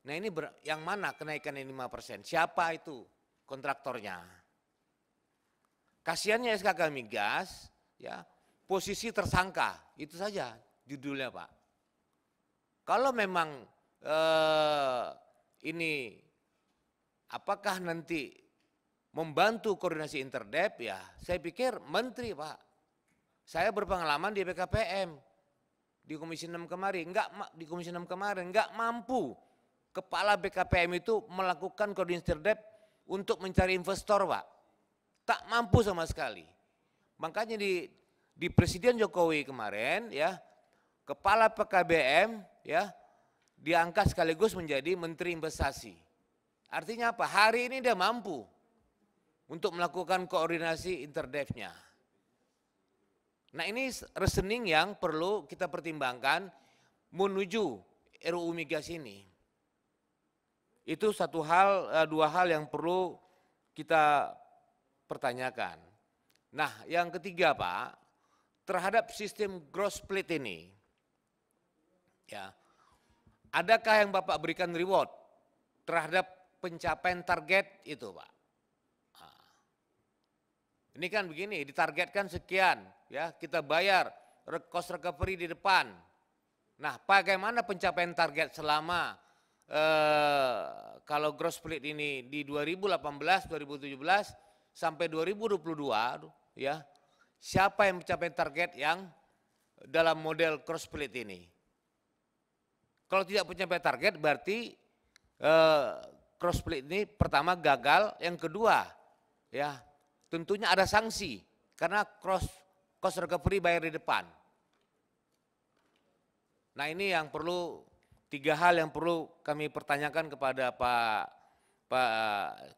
Nah ini ber, yang mana kenaikan ini 5 persen? Siapa itu kontraktornya? Kasiannya SKK Migas, ya posisi tersangka, itu saja judulnya Pak. Kalau memang eh, ini apakah nanti membantu koordinasi interdep ya saya pikir menteri Pak. Saya berpengalaman di BKPM di Komisi 6 kemarin, enggak di Komisi 6 kemarin enggak mampu kepala BKPM itu melakukan koordinasi interdep untuk mencari investor Pak. Tak mampu sama sekali. Makanya di di Presiden Jokowi kemarin ya kepala PKBM ya diangkat sekaligus menjadi menteri investasi. Artinya apa? Hari ini dia mampu untuk melakukan koordinasi interdevnya. Nah ini reasoning yang perlu kita pertimbangkan menuju RUU Migas ini. Itu satu hal, eh, dua hal yang perlu kita pertanyakan. Nah yang ketiga Pak, terhadap sistem growth split ini, Ya. Adakah yang Bapak berikan reward terhadap pencapaian target itu Pak? Ini kan begini, ditargetkan sekian, ya kita bayar cost recovery di depan. Nah bagaimana pencapaian target selama eh, kalau gross split ini di 2018, 2017 sampai 2022 ya siapa yang mencapai target yang dalam model cross split ini? Kalau tidak mencapai target berarti eh, cross split ini pertama gagal, yang kedua ya tentunya ada sanksi karena cross cost recovery bayar di depan. Nah ini yang perlu tiga hal yang perlu kami pertanyakan kepada Pak Pak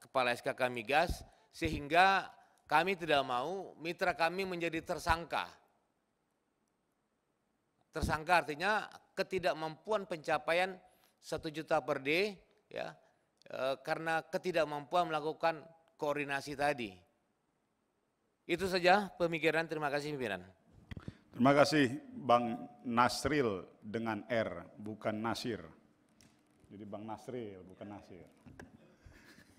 Kepala SKK Migas sehingga kami tidak mau mitra kami menjadi tersangka. Tersangka artinya ketidakmampuan pencapaian satu juta per day ya e, karena ketidakmampuan melakukan koordinasi tadi. Itu saja pemikiran. Terima kasih pimpinan. Terima kasih Bang Nasril dengan R, bukan Nasir. Jadi Bang Nasril, bukan Nasir.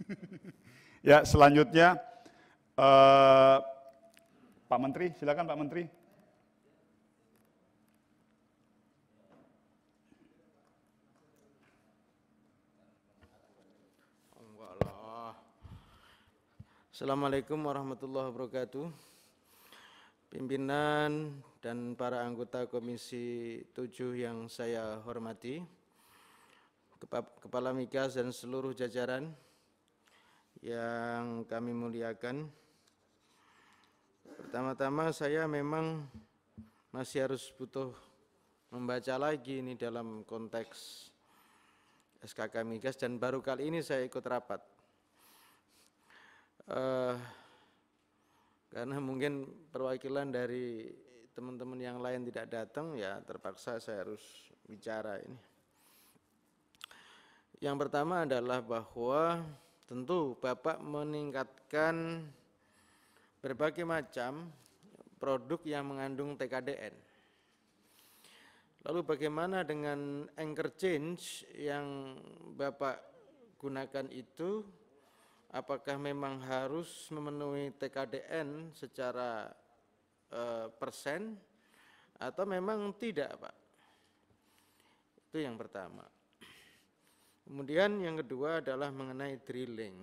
ya, selanjutnya eh, Pak Menteri, silakan Pak Menteri. Assalamualaikum warahmatullahi wabarakatuh. Pimpinan dan para anggota Komisi 7 yang saya hormati, Kepala Migas dan seluruh jajaran yang kami muliakan. Pertama-tama saya memang masih harus butuh membaca lagi ini dalam konteks SKK Migas dan baru kali ini saya ikut rapat uh, karena mungkin perwakilan dari teman-teman yang lain tidak datang ya terpaksa saya harus bicara ini. Yang pertama adalah bahwa tentu Bapak meningkatkan berbagai macam produk yang mengandung TKDN. Lalu bagaimana dengan anchor change yang Bapak gunakan itu apakah memang harus memenuhi TKDN secara eh, persen atau memang tidak, Pak? Itu yang pertama. Kemudian yang kedua adalah mengenai drilling.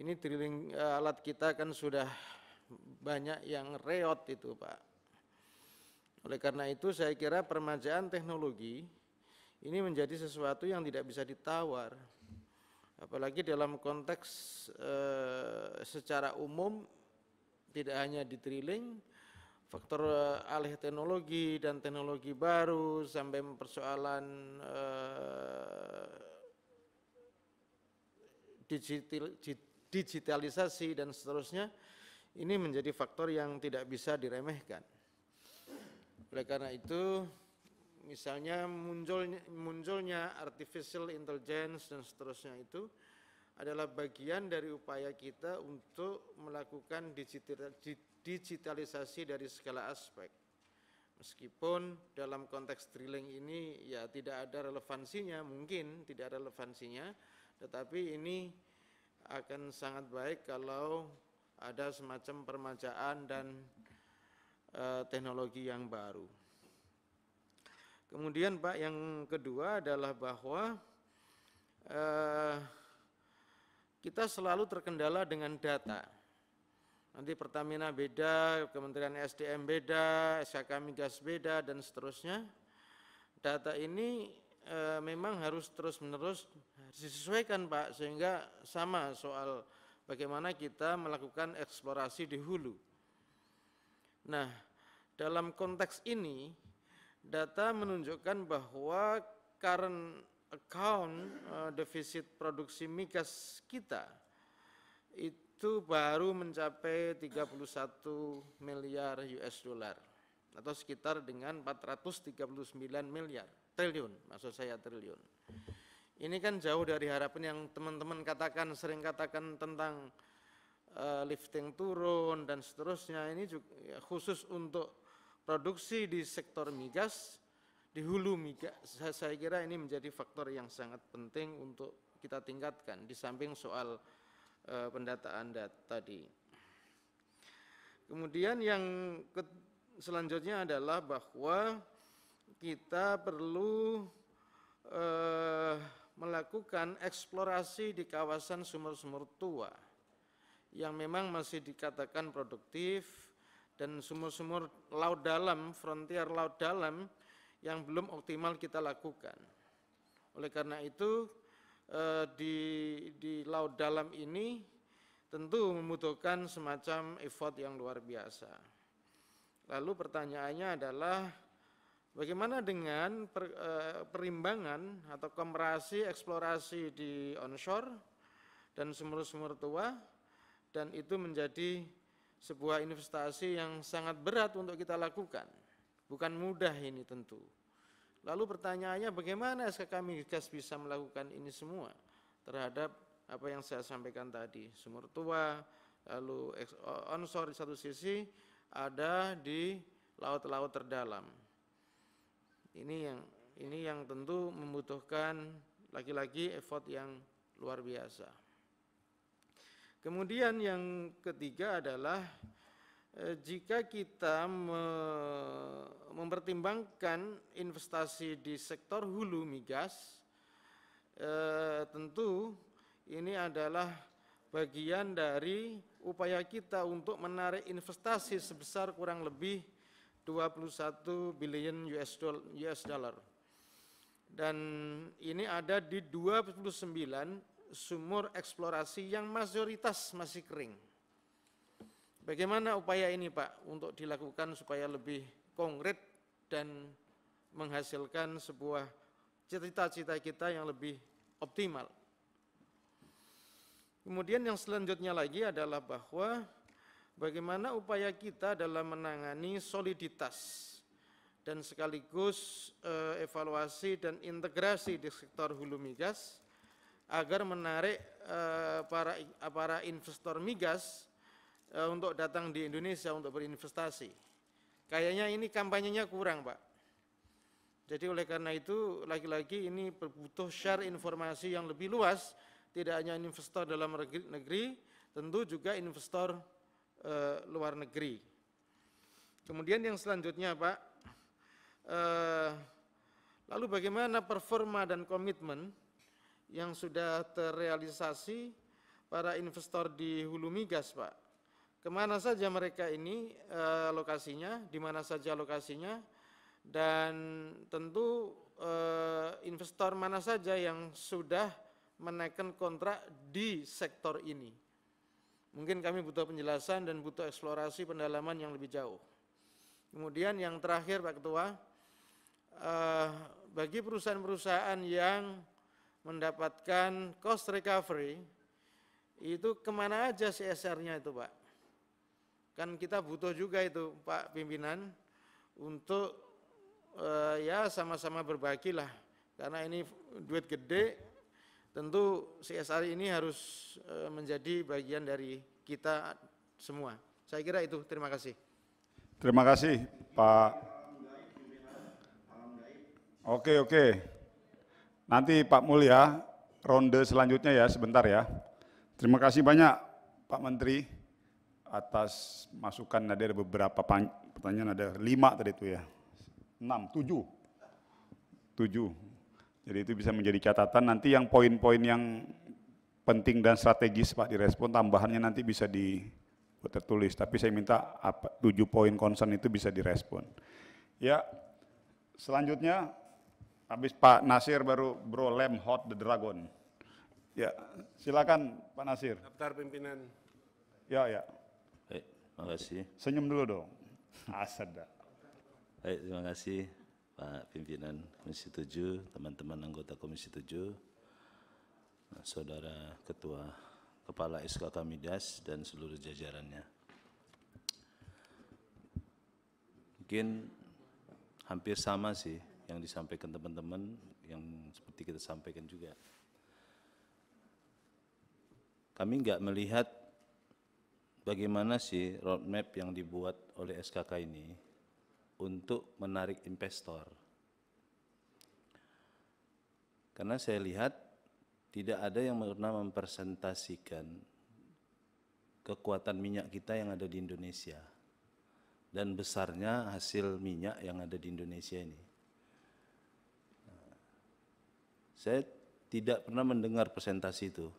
Ini drilling eh, alat kita kan sudah banyak yang reot itu, Pak. Oleh karena itu saya kira permajaan teknologi ini menjadi sesuatu yang tidak bisa ditawar Apalagi dalam konteks e, secara umum tidak hanya di drilling, faktor eh, alih teknologi dan teknologi baru sampai persoalan e, digital, digitalisasi dan seterusnya ini menjadi faktor yang tidak bisa diremehkan. Oleh karena itu misalnya munculnya, munculnya artificial intelligence dan seterusnya itu adalah bagian dari upaya kita untuk melakukan digitalisasi dari segala aspek. Meskipun dalam konteks drilling ini ya tidak ada relevansinya, mungkin tidak ada relevansinya, tetapi ini akan sangat baik kalau ada semacam permajaan dan eh, teknologi yang baru. Kemudian Pak yang kedua adalah bahwa eh, kita selalu terkendala dengan data. Nanti Pertamina beda, Kementerian SDM beda, SKK Migas beda dan seterusnya. Data ini e, memang harus terus-menerus disesuaikan Pak sehingga sama soal bagaimana kita melakukan eksplorasi di hulu. Nah, dalam konteks ini data menunjukkan bahwa current account uh, defisit produksi migas kita itu baru mencapai 31 miliar US dollar atau sekitar dengan 439 miliar triliun maksud saya triliun. Ini kan jauh dari harapan yang teman-teman katakan sering katakan tentang uh, lifting turun dan seterusnya ini juga, ya, khusus untuk produksi di sektor migas, di hulu migas, saya kira ini menjadi faktor yang sangat penting untuk kita tingkatkan di samping soal e, pendataan data tadi. Kemudian yang ke selanjutnya adalah bahwa kita perlu e, melakukan eksplorasi di kawasan sumur-sumur tua yang memang masih dikatakan produktif dan sumur-sumur laut dalam, frontier laut dalam yang belum optimal kita lakukan. Oleh karena itu eh, di di laut dalam ini tentu membutuhkan semacam effort yang luar biasa. Lalu pertanyaannya adalah bagaimana dengan per, eh, perimbangan atau komparasi eksplorasi di onshore dan sumur-sumur tua dan itu menjadi sebuah investasi yang sangat berat untuk kita lakukan. Bukan mudah ini tentu. Lalu pertanyaannya bagaimana SKK Migas bisa melakukan ini semua terhadap apa yang saya sampaikan tadi, sumur tua, lalu onshore di satu sisi ada di laut-laut terdalam. Ini yang ini yang tentu membutuhkan lagi-lagi effort yang luar biasa. Kemudian yang ketiga adalah eh, jika kita me mempertimbangkan investasi di sektor hulu migas, e, tentu ini adalah bagian dari upaya kita untuk menarik investasi sebesar kurang lebih 21 billion US dollar. Dan ini ada di 29 sumur eksplorasi yang mayoritas masih kering. Bagaimana upaya ini Pak untuk dilakukan supaya lebih konkret dan menghasilkan sebuah cita-cita kita yang lebih optimal. Kemudian yang selanjutnya lagi adalah bahwa bagaimana upaya kita dalam menangani soliditas dan sekaligus eh, evaluasi dan integrasi di sektor hulu migas agar menarik eh, para para investor migas eh, untuk datang di Indonesia untuk berinvestasi. Kayaknya ini kampanyenya kurang, Pak. Jadi oleh karena itu lagi-lagi ini butuh share informasi yang lebih luas, tidak hanya investor dalam negeri, tentu juga investor e, luar negeri. Kemudian yang selanjutnya, Pak, e, lalu bagaimana performa dan komitmen yang sudah terrealisasi para investor di hulu migas, Pak. Kemana saja mereka ini e, lokasinya, di mana saja lokasinya, dan tentu e, investor mana saja yang sudah menaikkan kontrak di sektor ini. Mungkin kami butuh penjelasan dan butuh eksplorasi pendalaman yang lebih jauh. Kemudian yang terakhir Pak Ketua, eh, bagi perusahaan-perusahaan yang mendapatkan cost recovery itu kemana aja CSR-nya itu Pak? Kan kita butuh juga itu Pak pimpinan untuk eh, ya sama-sama berbagi lah karena ini duit gede tentu CSR ini harus eh, menjadi bagian dari kita semua. Saya kira itu. Terima kasih. Terima kasih Pak. Oke oke. Nanti Pak Mulya, ronde selanjutnya ya sebentar ya. Terima kasih banyak Pak Menteri atas masukan ada beberapa pertanyaan ada lima tadi itu ya. Enam, tujuh. Tujuh. Jadi itu bisa menjadi catatan nanti yang poin-poin yang penting dan strategis Pak direspon tambahannya nanti bisa di tertulis tapi saya minta apa, tujuh poin concern itu bisa direspon. Ya, selanjutnya Habis Pak Nasir baru Bro Lem Hot the Dragon. Ya, silakan Pak Nasir. Daftar pimpinan. Ya, ya. Baik, terima kasih. Senyum dulu dong. Asad dah. Baik, terima kasih Pak pimpinan Komisi 7, teman-teman anggota Komisi 7, Saudara Ketua Kepala SKK Midas dan seluruh jajarannya. Mungkin hampir sama sih yang disampaikan teman-teman yang seperti kita sampaikan juga. Kami nggak melihat bagaimana sih roadmap yang dibuat oleh SKK ini untuk menarik investor. Karena saya lihat tidak ada yang pernah mempresentasikan kekuatan minyak kita yang ada di Indonesia dan besarnya hasil minyak yang ada di Indonesia ini. Saya tidak pernah mendengar presentasi itu.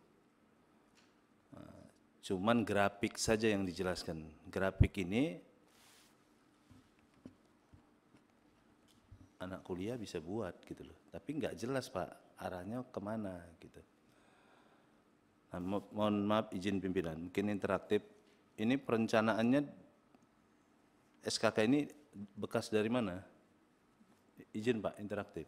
Nah, cuman grafik saja yang dijelaskan. Grafik ini anak kuliah bisa buat gitu loh. Tapi nggak jelas pak arahnya kemana gitu. Nah, mo mohon maaf izin pimpinan, mungkin interaktif. Ini perencanaannya SKK ini bekas dari mana? Izin Pak, interaktif.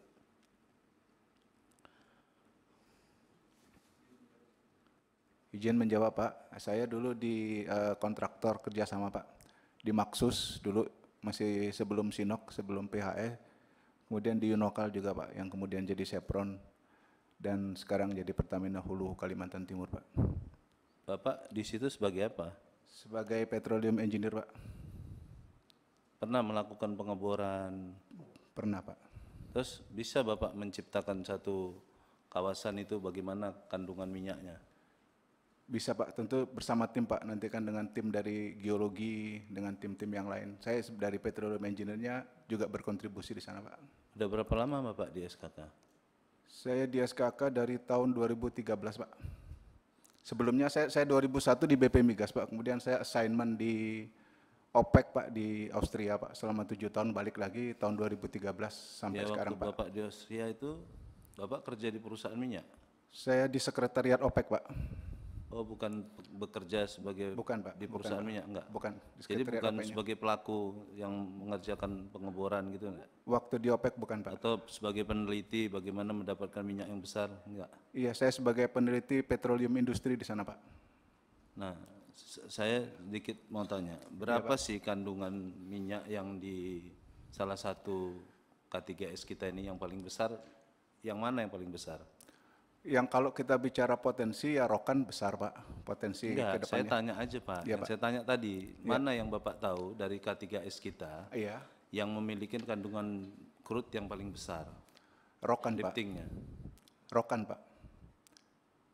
Izin menjawab Pak, saya dulu di uh, kontraktor kerjasama Pak, di Maksus dulu masih sebelum Sinok, sebelum PHE, kemudian di Unokal juga Pak, yang kemudian jadi Sepron dan sekarang jadi Pertamina Hulu Kalimantan Timur Pak. Bapak di situ sebagai apa? Sebagai petroleum engineer Pak. Pernah melakukan pengeboran? Pernah Pak. Terus bisa Bapak menciptakan satu kawasan itu bagaimana kandungan minyaknya? Bisa Pak, tentu bersama tim Pak, nanti kan dengan tim dari geologi, dengan tim-tim yang lain. Saya dari petroleum engineer-nya juga berkontribusi di sana Pak. Sudah berapa lama Bapak di SKK? Saya di SKK dari tahun 2013 Pak. Sebelumnya saya, saya 2001 di BP Migas Pak, kemudian saya assignment di OPEC Pak di Austria Pak selama tujuh tahun balik lagi tahun 2013 sampai ya, sekarang Pak. Bapak di Austria itu Bapak kerja di perusahaan minyak? Saya di sekretariat OPEC Pak. Oh, bukan bekerja sebagai bukan, Pak. di perusahaan bukan, minyak, enggak. Bukan. Jadi bukan sebagai pelaku yang mengerjakan pengeboran gitu enggak? Waktu di OPEC bukan, Pak. Atau sebagai peneliti bagaimana mendapatkan minyak yang besar, enggak? Iya, saya sebagai peneliti petroleum industri di sana, Pak. Nah, saya sedikit mau tanya, berapa ya, sih kandungan minyak yang di salah satu K3S kita ini yang paling besar? Yang mana yang paling besar? yang kalau kita bicara potensi ya Rokan besar Pak, potensi Enggak, ke depannya. saya tanya aja Pak, ya, Pak. saya tanya tadi, ya. mana yang Bapak tahu dari K3S kita ya. yang memiliki kandungan crude yang paling besar? Rokan pentingnya, Pak. Rokan Pak,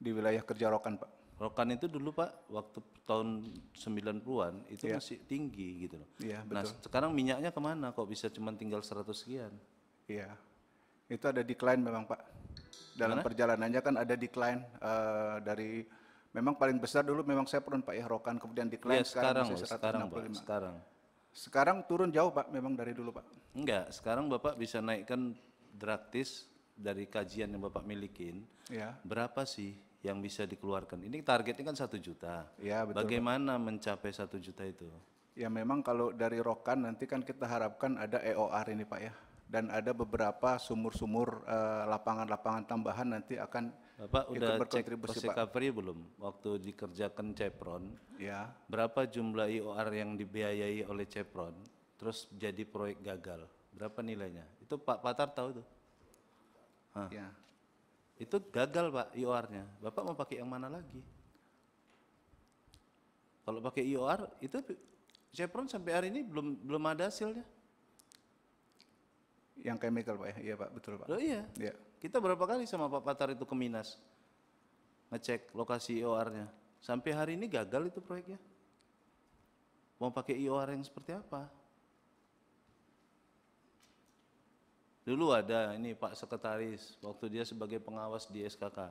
di wilayah kerja Rokan Pak. Rokan itu dulu Pak, waktu tahun 90-an itu ya. masih tinggi gitu loh. Iya nah, betul. Nah sekarang minyaknya kemana kok bisa cuma tinggal 100 sekian? Iya, itu ada decline memang Pak dalam Mana? perjalanannya kan ada decline uh, dari memang paling besar dulu memang saya pernah Pak Ihrokan ya, kemudian decline ya, sekarang sekarang masih Sekarang, sekarang. Sekarang turun jauh Pak memang dari dulu Pak. Enggak, sekarang Bapak bisa naikkan drastis dari kajian yang Bapak milikin. Ya. Berapa sih yang bisa dikeluarkan? Ini targetnya kan satu juta. Ya, betul, Bagaimana Pak. mencapai satu juta itu? Ya memang kalau dari Rokan nanti kan kita harapkan ada EOR ini Pak ya, dan ada beberapa sumur-sumur eh, lapangan-lapangan uh, tambahan nanti akan Bapak ikut udah berkontribusi, cek Pak. belum? Waktu dikerjakan Cepron, ya. berapa jumlah IOR yang dibiayai oleh Cepron, terus jadi proyek gagal? Berapa nilainya? Itu Pak Patar tahu tuh? Hah. Ya. Itu gagal Pak IOR-nya. Bapak mau pakai yang mana lagi? Kalau pakai IOR itu Chevron sampai hari ini belum belum ada hasilnya. Yang chemical Pak ya? Iya Pak, betul Pak. Oh iya. Iya. Kita berapa kali sama Pak Patar itu ke Minas ngecek lokasi IOR-nya. Sampai hari ini gagal itu proyeknya. Mau pakai IOR yang seperti apa? Dulu ada ini Pak Sekretaris waktu dia sebagai pengawas di SKK.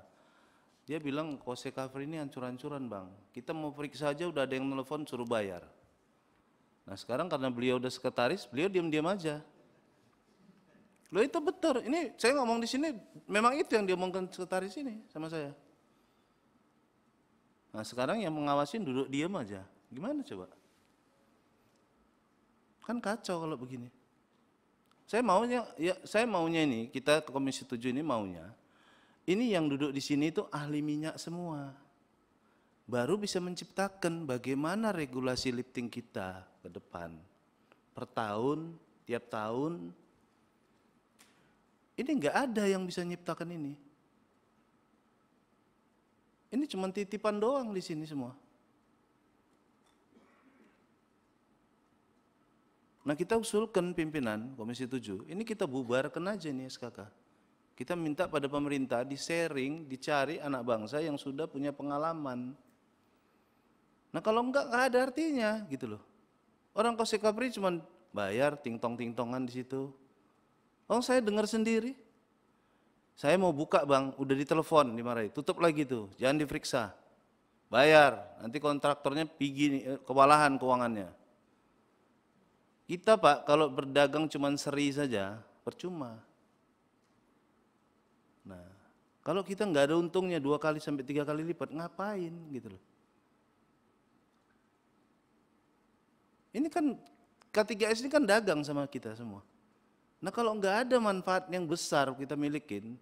Dia bilang kose cover ini hancur-hancuran bang. Kita mau periksa aja udah ada yang nelfon suruh bayar. Nah sekarang karena beliau udah sekretaris, beliau diam-diam aja Loh itu betul. Ini saya ngomong di sini memang itu yang diomongkan sekretaris sini sama saya. Nah, sekarang yang mengawasin duduk diam aja. Gimana coba? Kan kacau kalau begini. Saya maunya ya saya maunya ini kita ke komisi 7 ini maunya ini yang duduk di sini itu ahli minyak semua. Baru bisa menciptakan bagaimana regulasi lifting kita ke depan. Per tahun, tiap tahun ini nggak ada yang bisa nyiptakan ini. Ini cuma titipan doang di sini semua. Nah kita usulkan pimpinan Komisi 7, ini kita bubarkan aja nih SKK. Kita minta pada pemerintah di sharing, dicari anak bangsa yang sudah punya pengalaman. Nah kalau enggak, enggak ada artinya gitu loh. Orang kosek kapri cuma bayar ting-tong-ting-tongan di situ. Oh saya dengar sendiri. Saya mau buka bang, udah ditelepon dimarahi. Tutup lagi tuh, jangan diperiksa. Bayar, nanti kontraktornya pigi, eh, kewalahan keuangannya. Kita pak kalau berdagang cuma seri saja, percuma. Nah, kalau kita nggak ada untungnya dua kali sampai tiga kali lipat, ngapain gitu loh. Ini kan K3S ini kan dagang sama kita semua. Nah kalau nggak ada manfaat yang besar kita milikin,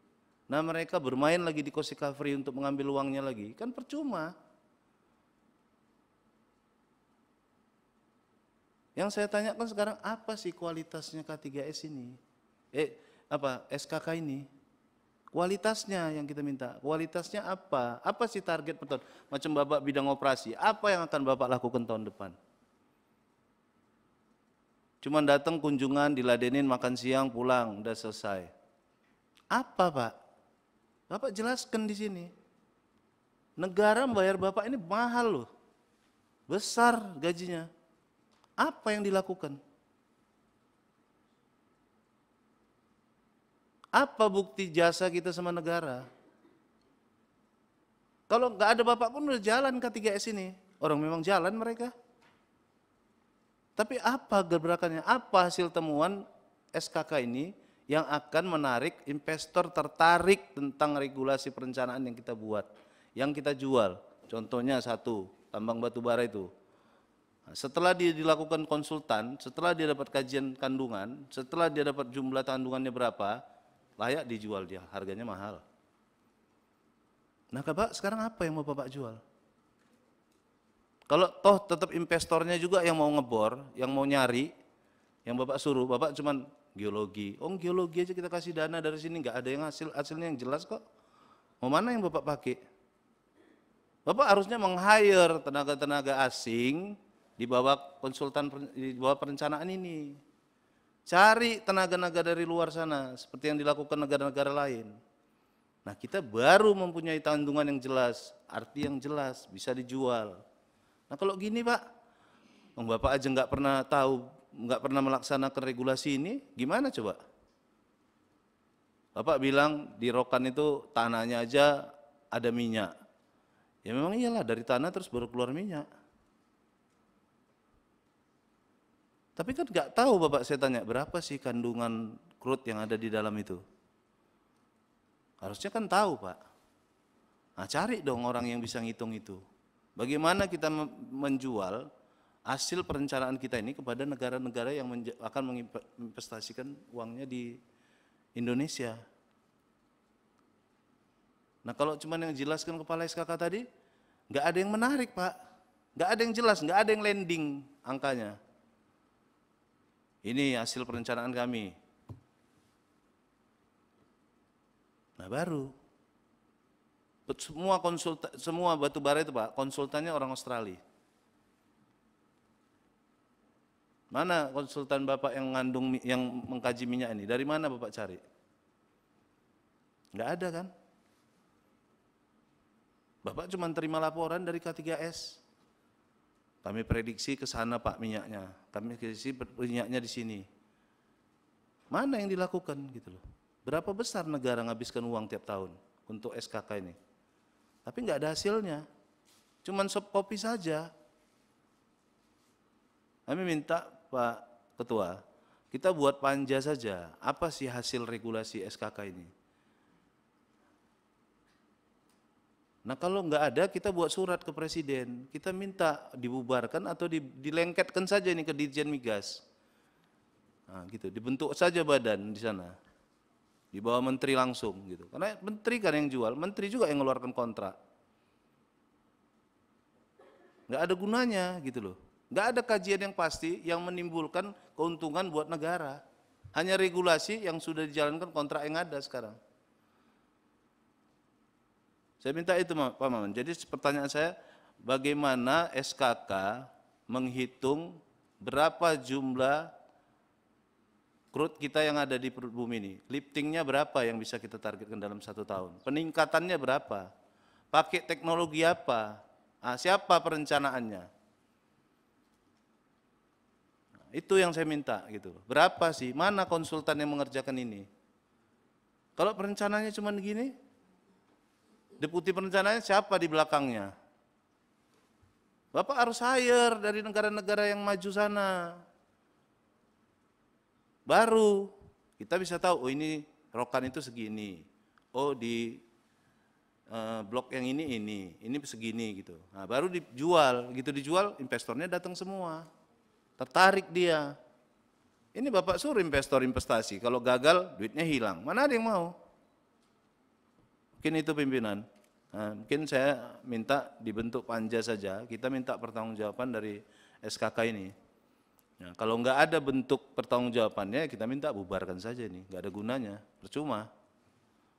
nah mereka bermain lagi di kursi Kafri untuk mengambil uangnya lagi, kan percuma. Yang saya tanyakan sekarang apa sih kualitasnya K3S ini? Eh, apa SKK ini? Kualitasnya yang kita minta, kualitasnya apa? Apa sih target penton? Macam Bapak bidang operasi, apa yang akan Bapak lakukan tahun depan? Cuma datang kunjungan, diladenin, makan siang, pulang, udah selesai. Apa Pak? Bapak jelaskan di sini. Negara membayar Bapak ini mahal loh. Besar gajinya. Apa yang dilakukan? Apa bukti jasa kita sama negara? Kalau nggak ada Bapak pun udah jalan ke 3 s ini. Orang memang jalan mereka. Tapi apa gebrakannya? Apa hasil temuan SKK ini yang akan menarik investor tertarik tentang regulasi perencanaan yang kita buat, yang kita jual. Contohnya satu, tambang batu bara itu. Setelah dia dilakukan konsultan, setelah dia dapat kajian kandungan, setelah dia dapat jumlah kandungannya berapa, layak dijual dia, harganya mahal. Nah Bapak sekarang apa yang mau Bapak jual? Kalau toh tetap investornya juga yang mau ngebor, yang mau nyari, yang Bapak suruh, Bapak cuman geologi. Oh geologi aja kita kasih dana dari sini, nggak ada yang hasil hasilnya yang jelas kok. Mau mana yang Bapak pakai? Bapak harusnya meng-hire tenaga-tenaga asing di bawah konsultan di bawah perencanaan ini. Cari tenaga-tenaga dari luar sana seperti yang dilakukan negara-negara lain. Nah, kita baru mempunyai tandungan yang jelas, arti yang jelas, bisa dijual. Nah kalau gini Pak, oh, Bapak aja nggak pernah tahu, nggak pernah melaksanakan regulasi ini, gimana coba? Bapak bilang di rokan itu tanahnya aja ada minyak. Ya memang iyalah dari tanah terus baru keluar minyak. Tapi kan nggak tahu Bapak saya tanya berapa sih kandungan crude yang ada di dalam itu. Harusnya kan tahu Pak. Nah cari dong orang yang bisa ngitung itu. Bagaimana kita menjual hasil perencanaan kita ini kepada negara-negara yang akan menginvestasikan uangnya di Indonesia. Nah kalau cuma yang jelaskan kepala SKK tadi, nggak ada yang menarik pak, nggak ada yang jelas, nggak ada yang landing angkanya. Ini hasil perencanaan kami. Nah baru semua konsulta, semua batu bara itu Pak, konsultannya orang Australia. Mana konsultan Bapak yang ngandung yang mengkaji minyak ini? Dari mana Bapak cari? Enggak ada kan? Bapak cuma terima laporan dari K3S. Kami prediksi ke sana Pak minyaknya. Kami prediksi minyaknya di sini. Mana yang dilakukan gitu loh. Berapa besar negara menghabiskan uang tiap tahun untuk SKK ini? Tapi nggak ada hasilnya. Cuman sop kopi saja. Kami minta Pak Ketua, kita buat panja saja. Apa sih hasil regulasi SKK ini? Nah kalau nggak ada kita buat surat ke presiden, kita minta dibubarkan atau dilengketkan saja ini ke Dirjen Migas. Nah, gitu, dibentuk saja badan di sana di bawah menteri langsung gitu. Karena menteri kan yang jual, menteri juga yang mengeluarkan kontrak. Nggak ada gunanya gitu loh. Nggak ada kajian yang pasti yang menimbulkan keuntungan buat negara. Hanya regulasi yang sudah dijalankan kontrak yang ada sekarang. Saya minta itu Pak Maman. Jadi pertanyaan saya, bagaimana SKK menghitung berapa jumlah Growth kita yang ada di perut bumi ini, liftingnya berapa yang bisa kita targetkan dalam satu tahun? Peningkatannya berapa? Pakai teknologi apa? Nah, siapa perencanaannya? Nah, itu yang saya minta gitu. Berapa sih? Mana konsultan yang mengerjakan ini? Kalau perencanaannya cuma gini, deputi perencanaannya siapa di belakangnya? Bapak harus hire dari negara-negara yang maju sana. Baru kita bisa tahu, oh ini rokan itu segini, oh di eh, blok yang ini ini, ini segini gitu. Nah, baru dijual, gitu dijual investornya datang semua, tertarik dia. Ini bapak suruh investor investasi, kalau gagal duitnya hilang, mana ada yang mau? Mungkin itu pimpinan. Nah, mungkin saya minta dibentuk panja saja, kita minta pertanggungjawaban dari SKK ini. Ya, kalau nggak ada bentuk pertanggungjawabannya, kita minta bubarkan saja ini, nggak ada gunanya, percuma.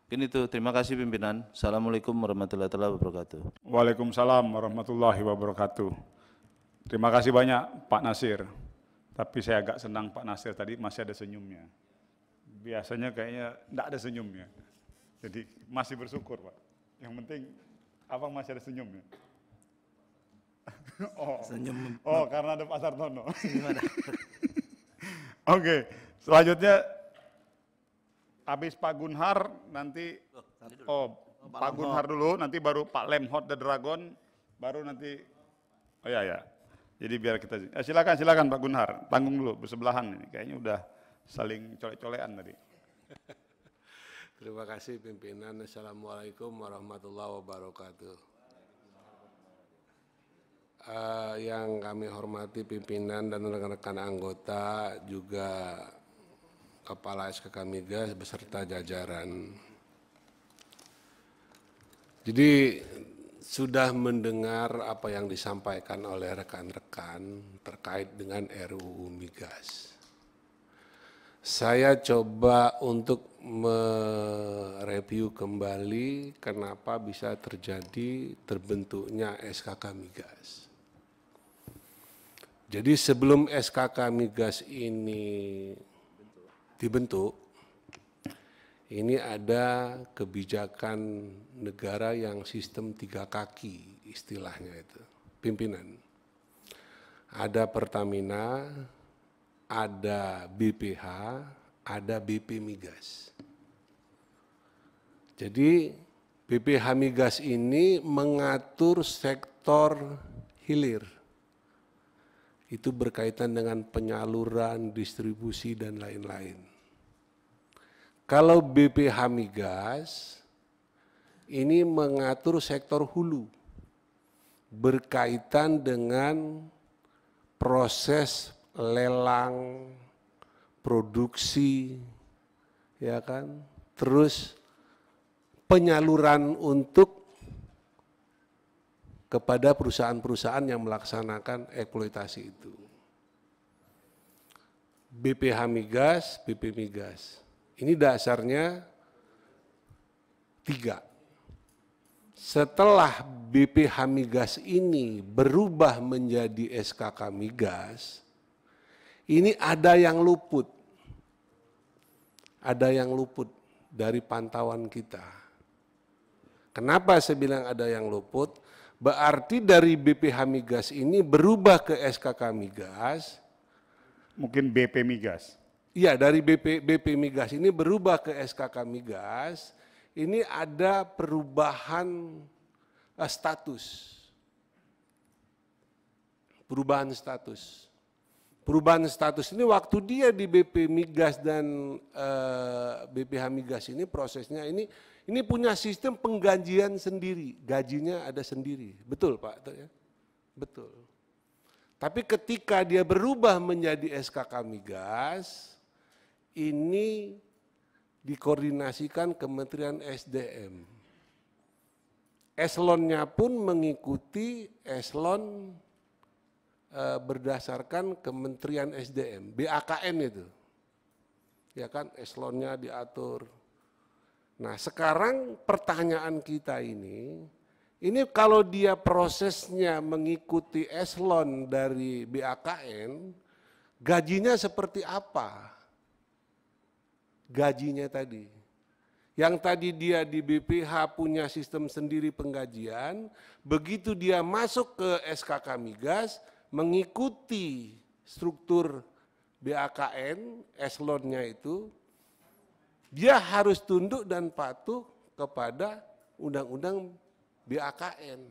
Mungkin itu, terima kasih pimpinan. Assalamualaikum warahmatullahi wabarakatuh. Waalaikumsalam warahmatullahi wabarakatuh. Terima kasih banyak Pak Nasir. Tapi saya agak senang Pak Nasir tadi masih ada senyumnya. Biasanya kayaknya enggak ada senyumnya. Jadi masih bersyukur Pak. Yang penting abang masih ada senyumnya oh. Senyum. Oh, karena ada Pasar Tono. Oke, okay. selanjutnya habis Pak Gunhar nanti oh, oh Pak, Pak Gunhar dulu nanti baru Pak Lemhot the Dragon baru nanti oh ya ya. Jadi biar kita ya, silakan silakan Pak Gunhar tanggung dulu bersebelahan ini kayaknya udah saling colek-colekan tadi. Terima kasih pimpinan. Assalamualaikum warahmatullahi wabarakatuh uh, yang kami hormati pimpinan dan rekan-rekan anggota juga Kepala SKK Migas beserta jajaran. Jadi sudah mendengar apa yang disampaikan oleh rekan-rekan terkait dengan RUU Migas. Saya coba untuk mereview kembali kenapa bisa terjadi terbentuknya SKK Migas. Jadi sebelum SKK migas ini dibentuk, ini ada kebijakan negara yang sistem tiga kaki istilahnya itu, pimpinan. Ada Pertamina, ada BPH, ada BP Migas. Jadi BPH Migas ini mengatur sektor hilir itu berkaitan dengan penyaluran, distribusi, dan lain-lain. Kalau BPH Migas ini mengatur sektor hulu berkaitan dengan proses lelang produksi ya kan terus penyaluran untuk kepada perusahaan-perusahaan yang melaksanakan eksploitasi itu. BPH Migas, BP Migas. Ini dasarnya tiga. Setelah BPH Migas ini berubah menjadi SKK Migas, ini ada yang luput. Ada yang luput dari pantauan kita. Kenapa saya bilang ada yang luput? Berarti dari BPH Migas ini berubah ke SKK Migas. Mungkin BP Migas. Iya, dari BP, BP Migas ini berubah ke SKK Migas. Ini ada perubahan uh, status. Perubahan status. Perubahan status ini waktu dia di BP Migas dan uh, eh, BPH Migas ini prosesnya ini ini punya sistem pengganjian sendiri, gajinya ada sendiri. Betul Pak? Ya? Betul. Tapi ketika dia berubah menjadi SKK Migas, ini dikoordinasikan Kementerian SDM. Eslonnya pun mengikuti eselon e, berdasarkan Kementerian SDM, BAKN itu. Ya kan, eslonnya diatur, Nah sekarang pertanyaan kita ini, ini kalau dia prosesnya mengikuti eselon dari BAKN, gajinya seperti apa? Gajinya tadi. Yang tadi dia di BPH punya sistem sendiri penggajian, begitu dia masuk ke SKK Migas, mengikuti struktur BAKN, eselonnya itu, dia harus tunduk dan patuh kepada undang-undang BAKN.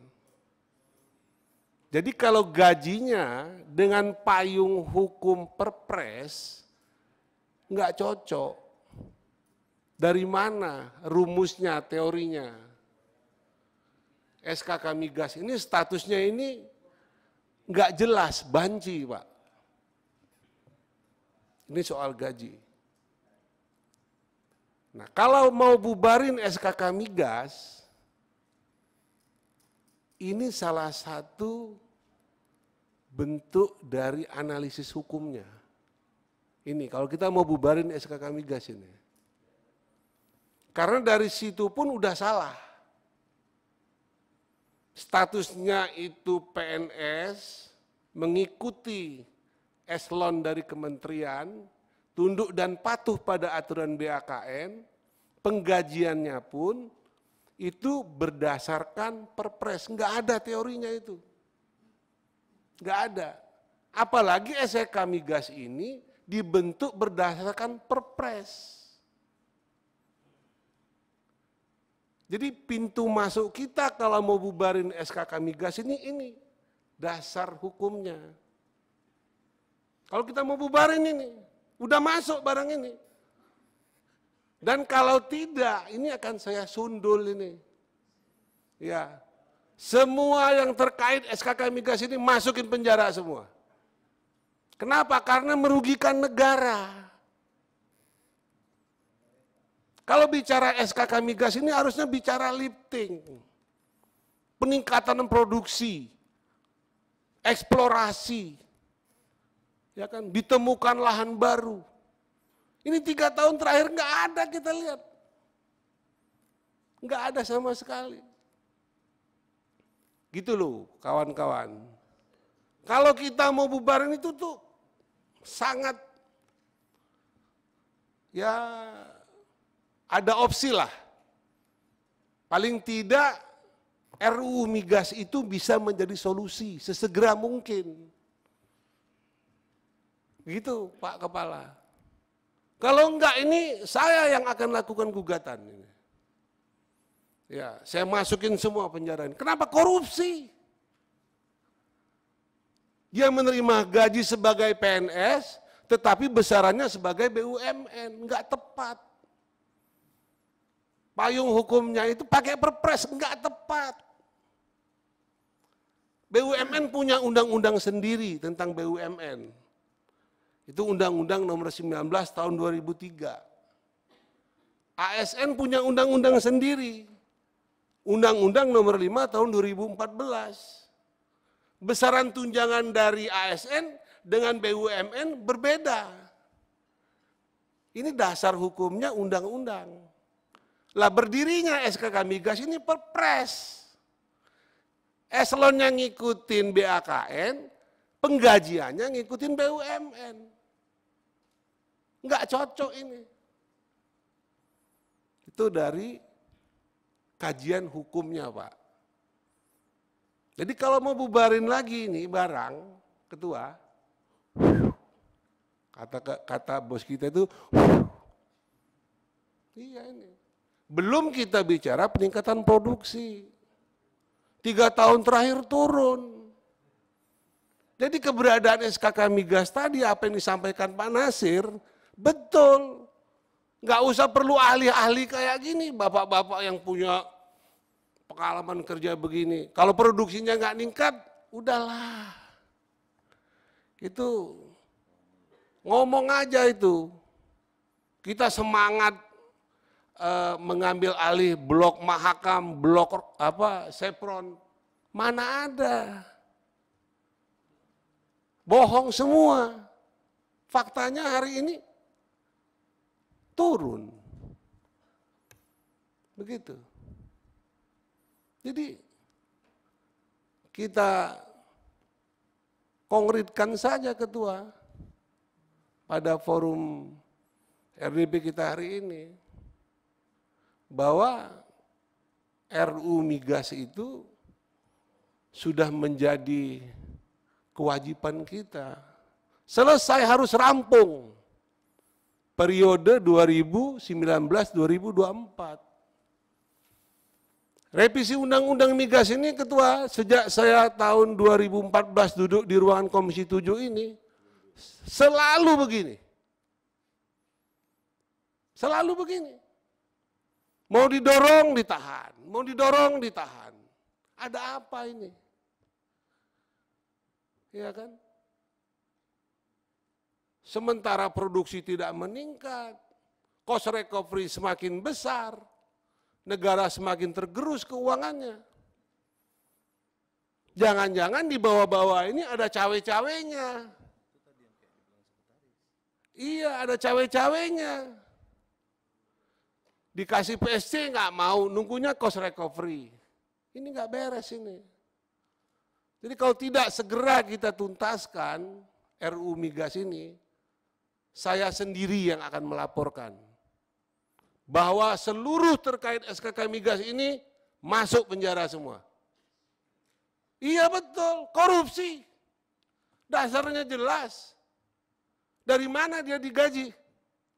Jadi kalau gajinya dengan payung hukum perpres nggak cocok. Dari mana rumusnya, teorinya? SKK Migas ini statusnya ini nggak jelas, banci Pak. Ini soal gaji. Nah, kalau mau bubarin SKK migas, ini salah satu bentuk dari analisis hukumnya. Ini kalau kita mau bubarin SKK migas ini. Karena dari situ pun udah salah. Statusnya itu PNS mengikuti eselon dari kementerian tunduk dan patuh pada aturan BAKN, penggajiannya pun itu berdasarkan perpres, nggak ada teorinya itu. Nggak ada. Apalagi SEK Migas ini dibentuk berdasarkan perpres. Jadi pintu masuk kita kalau mau bubarin SKK Migas ini, ini dasar hukumnya. Kalau kita mau bubarin ini, Udah masuk barang ini. Dan kalau tidak, ini akan saya sundul ini. Ya. Semua yang terkait SKK migas ini masukin penjara semua. Kenapa? Karena merugikan negara. Kalau bicara SKK migas ini harusnya bicara lifting. Peningkatan produksi, eksplorasi, Ya kan, ditemukan lahan baru. Ini tiga tahun terakhir nggak ada kita lihat. Nggak ada sama sekali. Gitu loh kawan-kawan. Kalau kita mau bubarin itu tuh sangat ya ada opsi lah. Paling tidak RU migas itu bisa menjadi solusi sesegera mungkin. Gitu Pak Kepala. Kalau enggak ini saya yang akan lakukan gugatan. Ini. Ya, saya masukin semua penjara ini. Kenapa korupsi? Dia menerima gaji sebagai PNS, tetapi besarannya sebagai BUMN. Enggak tepat. Payung hukumnya itu pakai perpres, enggak tepat. BUMN punya undang-undang sendiri tentang BUMN. Itu Undang-Undang Nomor 19 Tahun 2003. ASN punya undang-undang sendiri. Undang-Undang Nomor 5 Tahun 2014. Besaran tunjangan dari ASN dengan BUMN berbeda. Ini dasar hukumnya undang-undang. Lah berdirinya SKK Migas ini perpres. Eselon yang ngikutin BAKN, penggajiannya ngikutin BUMN. Enggak cocok ini. Itu dari kajian hukumnya Pak. Jadi kalau mau bubarin lagi ini barang, ketua, kata kata bos kita itu, iya ini. Belum kita bicara peningkatan produksi. Tiga tahun terakhir turun. Jadi keberadaan SKK Migas tadi, apa yang disampaikan Pak Nasir, Betul. Nggak usah perlu ahli-ahli kayak gini, bapak-bapak yang punya pengalaman kerja begini. Kalau produksinya nggak ningkat, udahlah. Itu ngomong aja itu. Kita semangat eh, mengambil alih blok Mahakam, blok apa Sepron. Mana ada? Bohong semua. Faktanya hari ini turun. Begitu. Jadi kita kongritkan saja ketua pada forum RDP kita hari ini bahwa RU migas itu sudah menjadi kewajiban kita. Selesai harus rampung periode 2019-2024. Revisi Undang-Undang Migas ini ketua sejak saya tahun 2014 duduk di ruangan Komisi 7 ini selalu begini. Selalu begini. Mau didorong ditahan, mau didorong ditahan. Ada apa ini? Iya kan? Sementara produksi tidak meningkat, cost recovery semakin besar, negara semakin tergerus keuangannya. Jangan-jangan di bawah-bawah ini ada cawe-cawenya. Iya, ada cawe-cawenya. Dikasih PSC nggak mau, nunggunya cost recovery. Ini nggak beres ini. Jadi kalau tidak segera kita tuntaskan RU migas ini, saya sendiri yang akan melaporkan bahwa seluruh terkait SKK migas ini masuk penjara semua. Iya betul, korupsi. Dasarnya jelas. Dari mana dia digaji?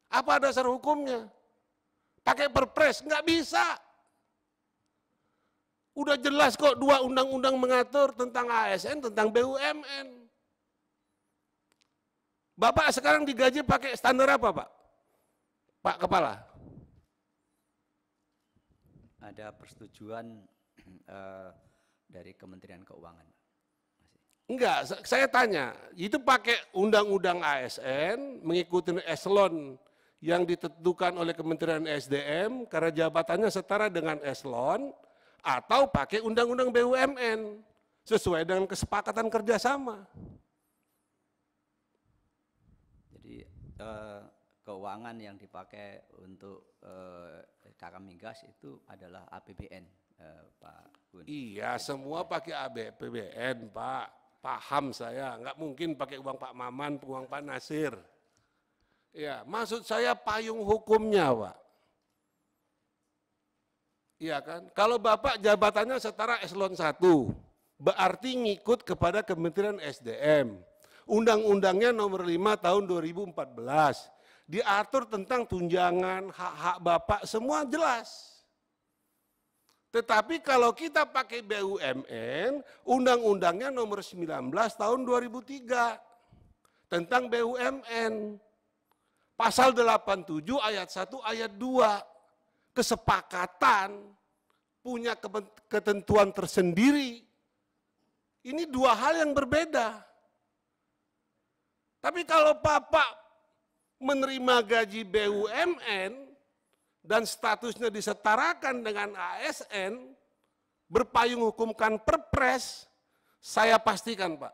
Apa dasar hukumnya? Pakai perpres, nggak bisa. Udah jelas kok dua undang-undang mengatur tentang ASN, tentang BUMN. Bapak sekarang digaji pakai standar apa, Pak? Pak Kepala. Ada persetujuan uh, dari Kementerian Keuangan. Enggak, saya tanya, itu pakai undang-undang ASN, mengikuti eselon yang ditentukan oleh Kementerian SDM karena jabatannya setara dengan eselon, atau pakai undang-undang BUMN sesuai dengan kesepakatan kerjasama. Eh, keuangan yang dipakai untuk uh, cara Migas itu adalah APBN, uh, eh, Pak Gun. Iya, semua pakai APBN, Pak. Paham saya, nggak mungkin pakai uang Pak Maman, uang Pak Nasir. Ya, maksud saya payung hukumnya, Pak. Iya kan? Kalau Bapak jabatannya setara eselon 1, berarti ngikut kepada Kementerian SDM. Undang-undangnya nomor 5 tahun 2014. Diatur tentang tunjangan, hak-hak bapak, semua jelas. Tetapi kalau kita pakai BUMN, undang-undangnya nomor 19 tahun 2003 tentang BUMN. Pasal 87 ayat 1 ayat 2 kesepakatan punya ketentuan tersendiri. Ini dua hal yang berbeda. Tapi kalau Bapak menerima gaji BUMN dan statusnya disetarakan dengan ASN, berpayung hukumkan perpres, saya pastikan Pak.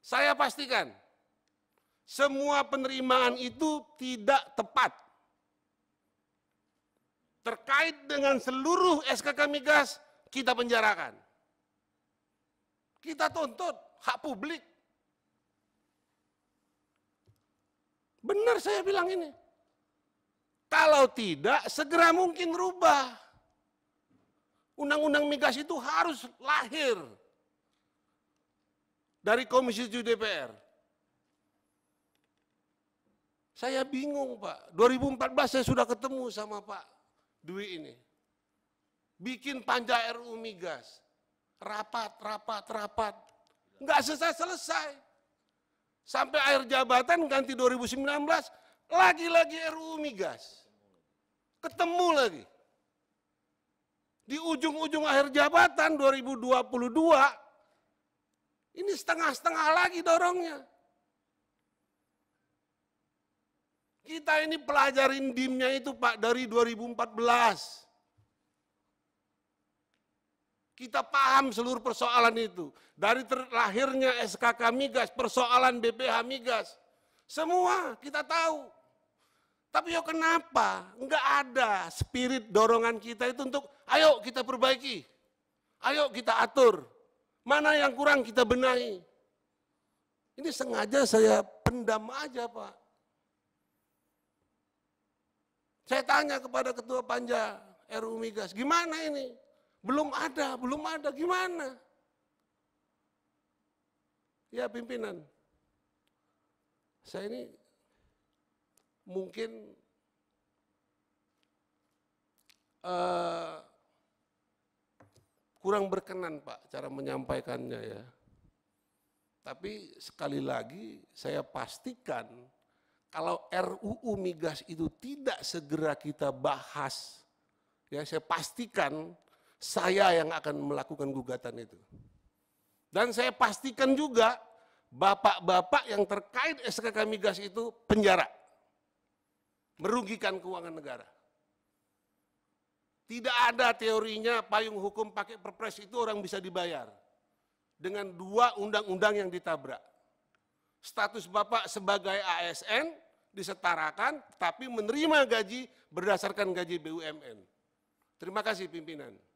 Saya pastikan, semua penerimaan itu tidak tepat. Terkait dengan seluruh SKK Migas, kita penjarakan. Kita tuntut hak publik. Benar saya bilang ini. Kalau tidak, segera mungkin rubah. Undang-undang migas itu harus lahir dari Komisi 7 DPR. Saya bingung Pak, 2014 saya sudah ketemu sama Pak Dwi ini. Bikin panja RU Migas, rapat, rapat, rapat. Enggak selesai-selesai. Sampai akhir jabatan ganti 2019, lagi-lagi RUU Migas. Ketemu lagi. Di ujung-ujung akhir jabatan 2022, ini setengah-setengah lagi dorongnya. Kita ini pelajarin dimnya itu Pak dari 2014. Kita paham seluruh persoalan itu. Dari terlahirnya SKK Migas, persoalan BPH Migas, semua kita tahu. Tapi ya kenapa Enggak ada spirit dorongan kita itu untuk ayo kita perbaiki, ayo kita atur, mana yang kurang kita benahi. Ini sengaja saya pendam aja Pak. Saya tanya kepada Ketua Panja RU Migas, gimana ini? Belum ada, belum ada, gimana? Ya pimpinan, saya ini mungkin uh, kurang berkenan Pak cara menyampaikannya ya. Tapi sekali lagi saya pastikan kalau RUU migas itu tidak segera kita bahas, ya saya pastikan saya yang akan melakukan gugatan itu. Dan saya pastikan juga bapak-bapak yang terkait SKK Migas itu penjara. Merugikan keuangan negara. Tidak ada teorinya payung hukum pakai perpres itu orang bisa dibayar. Dengan dua undang-undang yang ditabrak. Status bapak sebagai ASN disetarakan tapi menerima gaji berdasarkan gaji BUMN. Terima kasih pimpinan.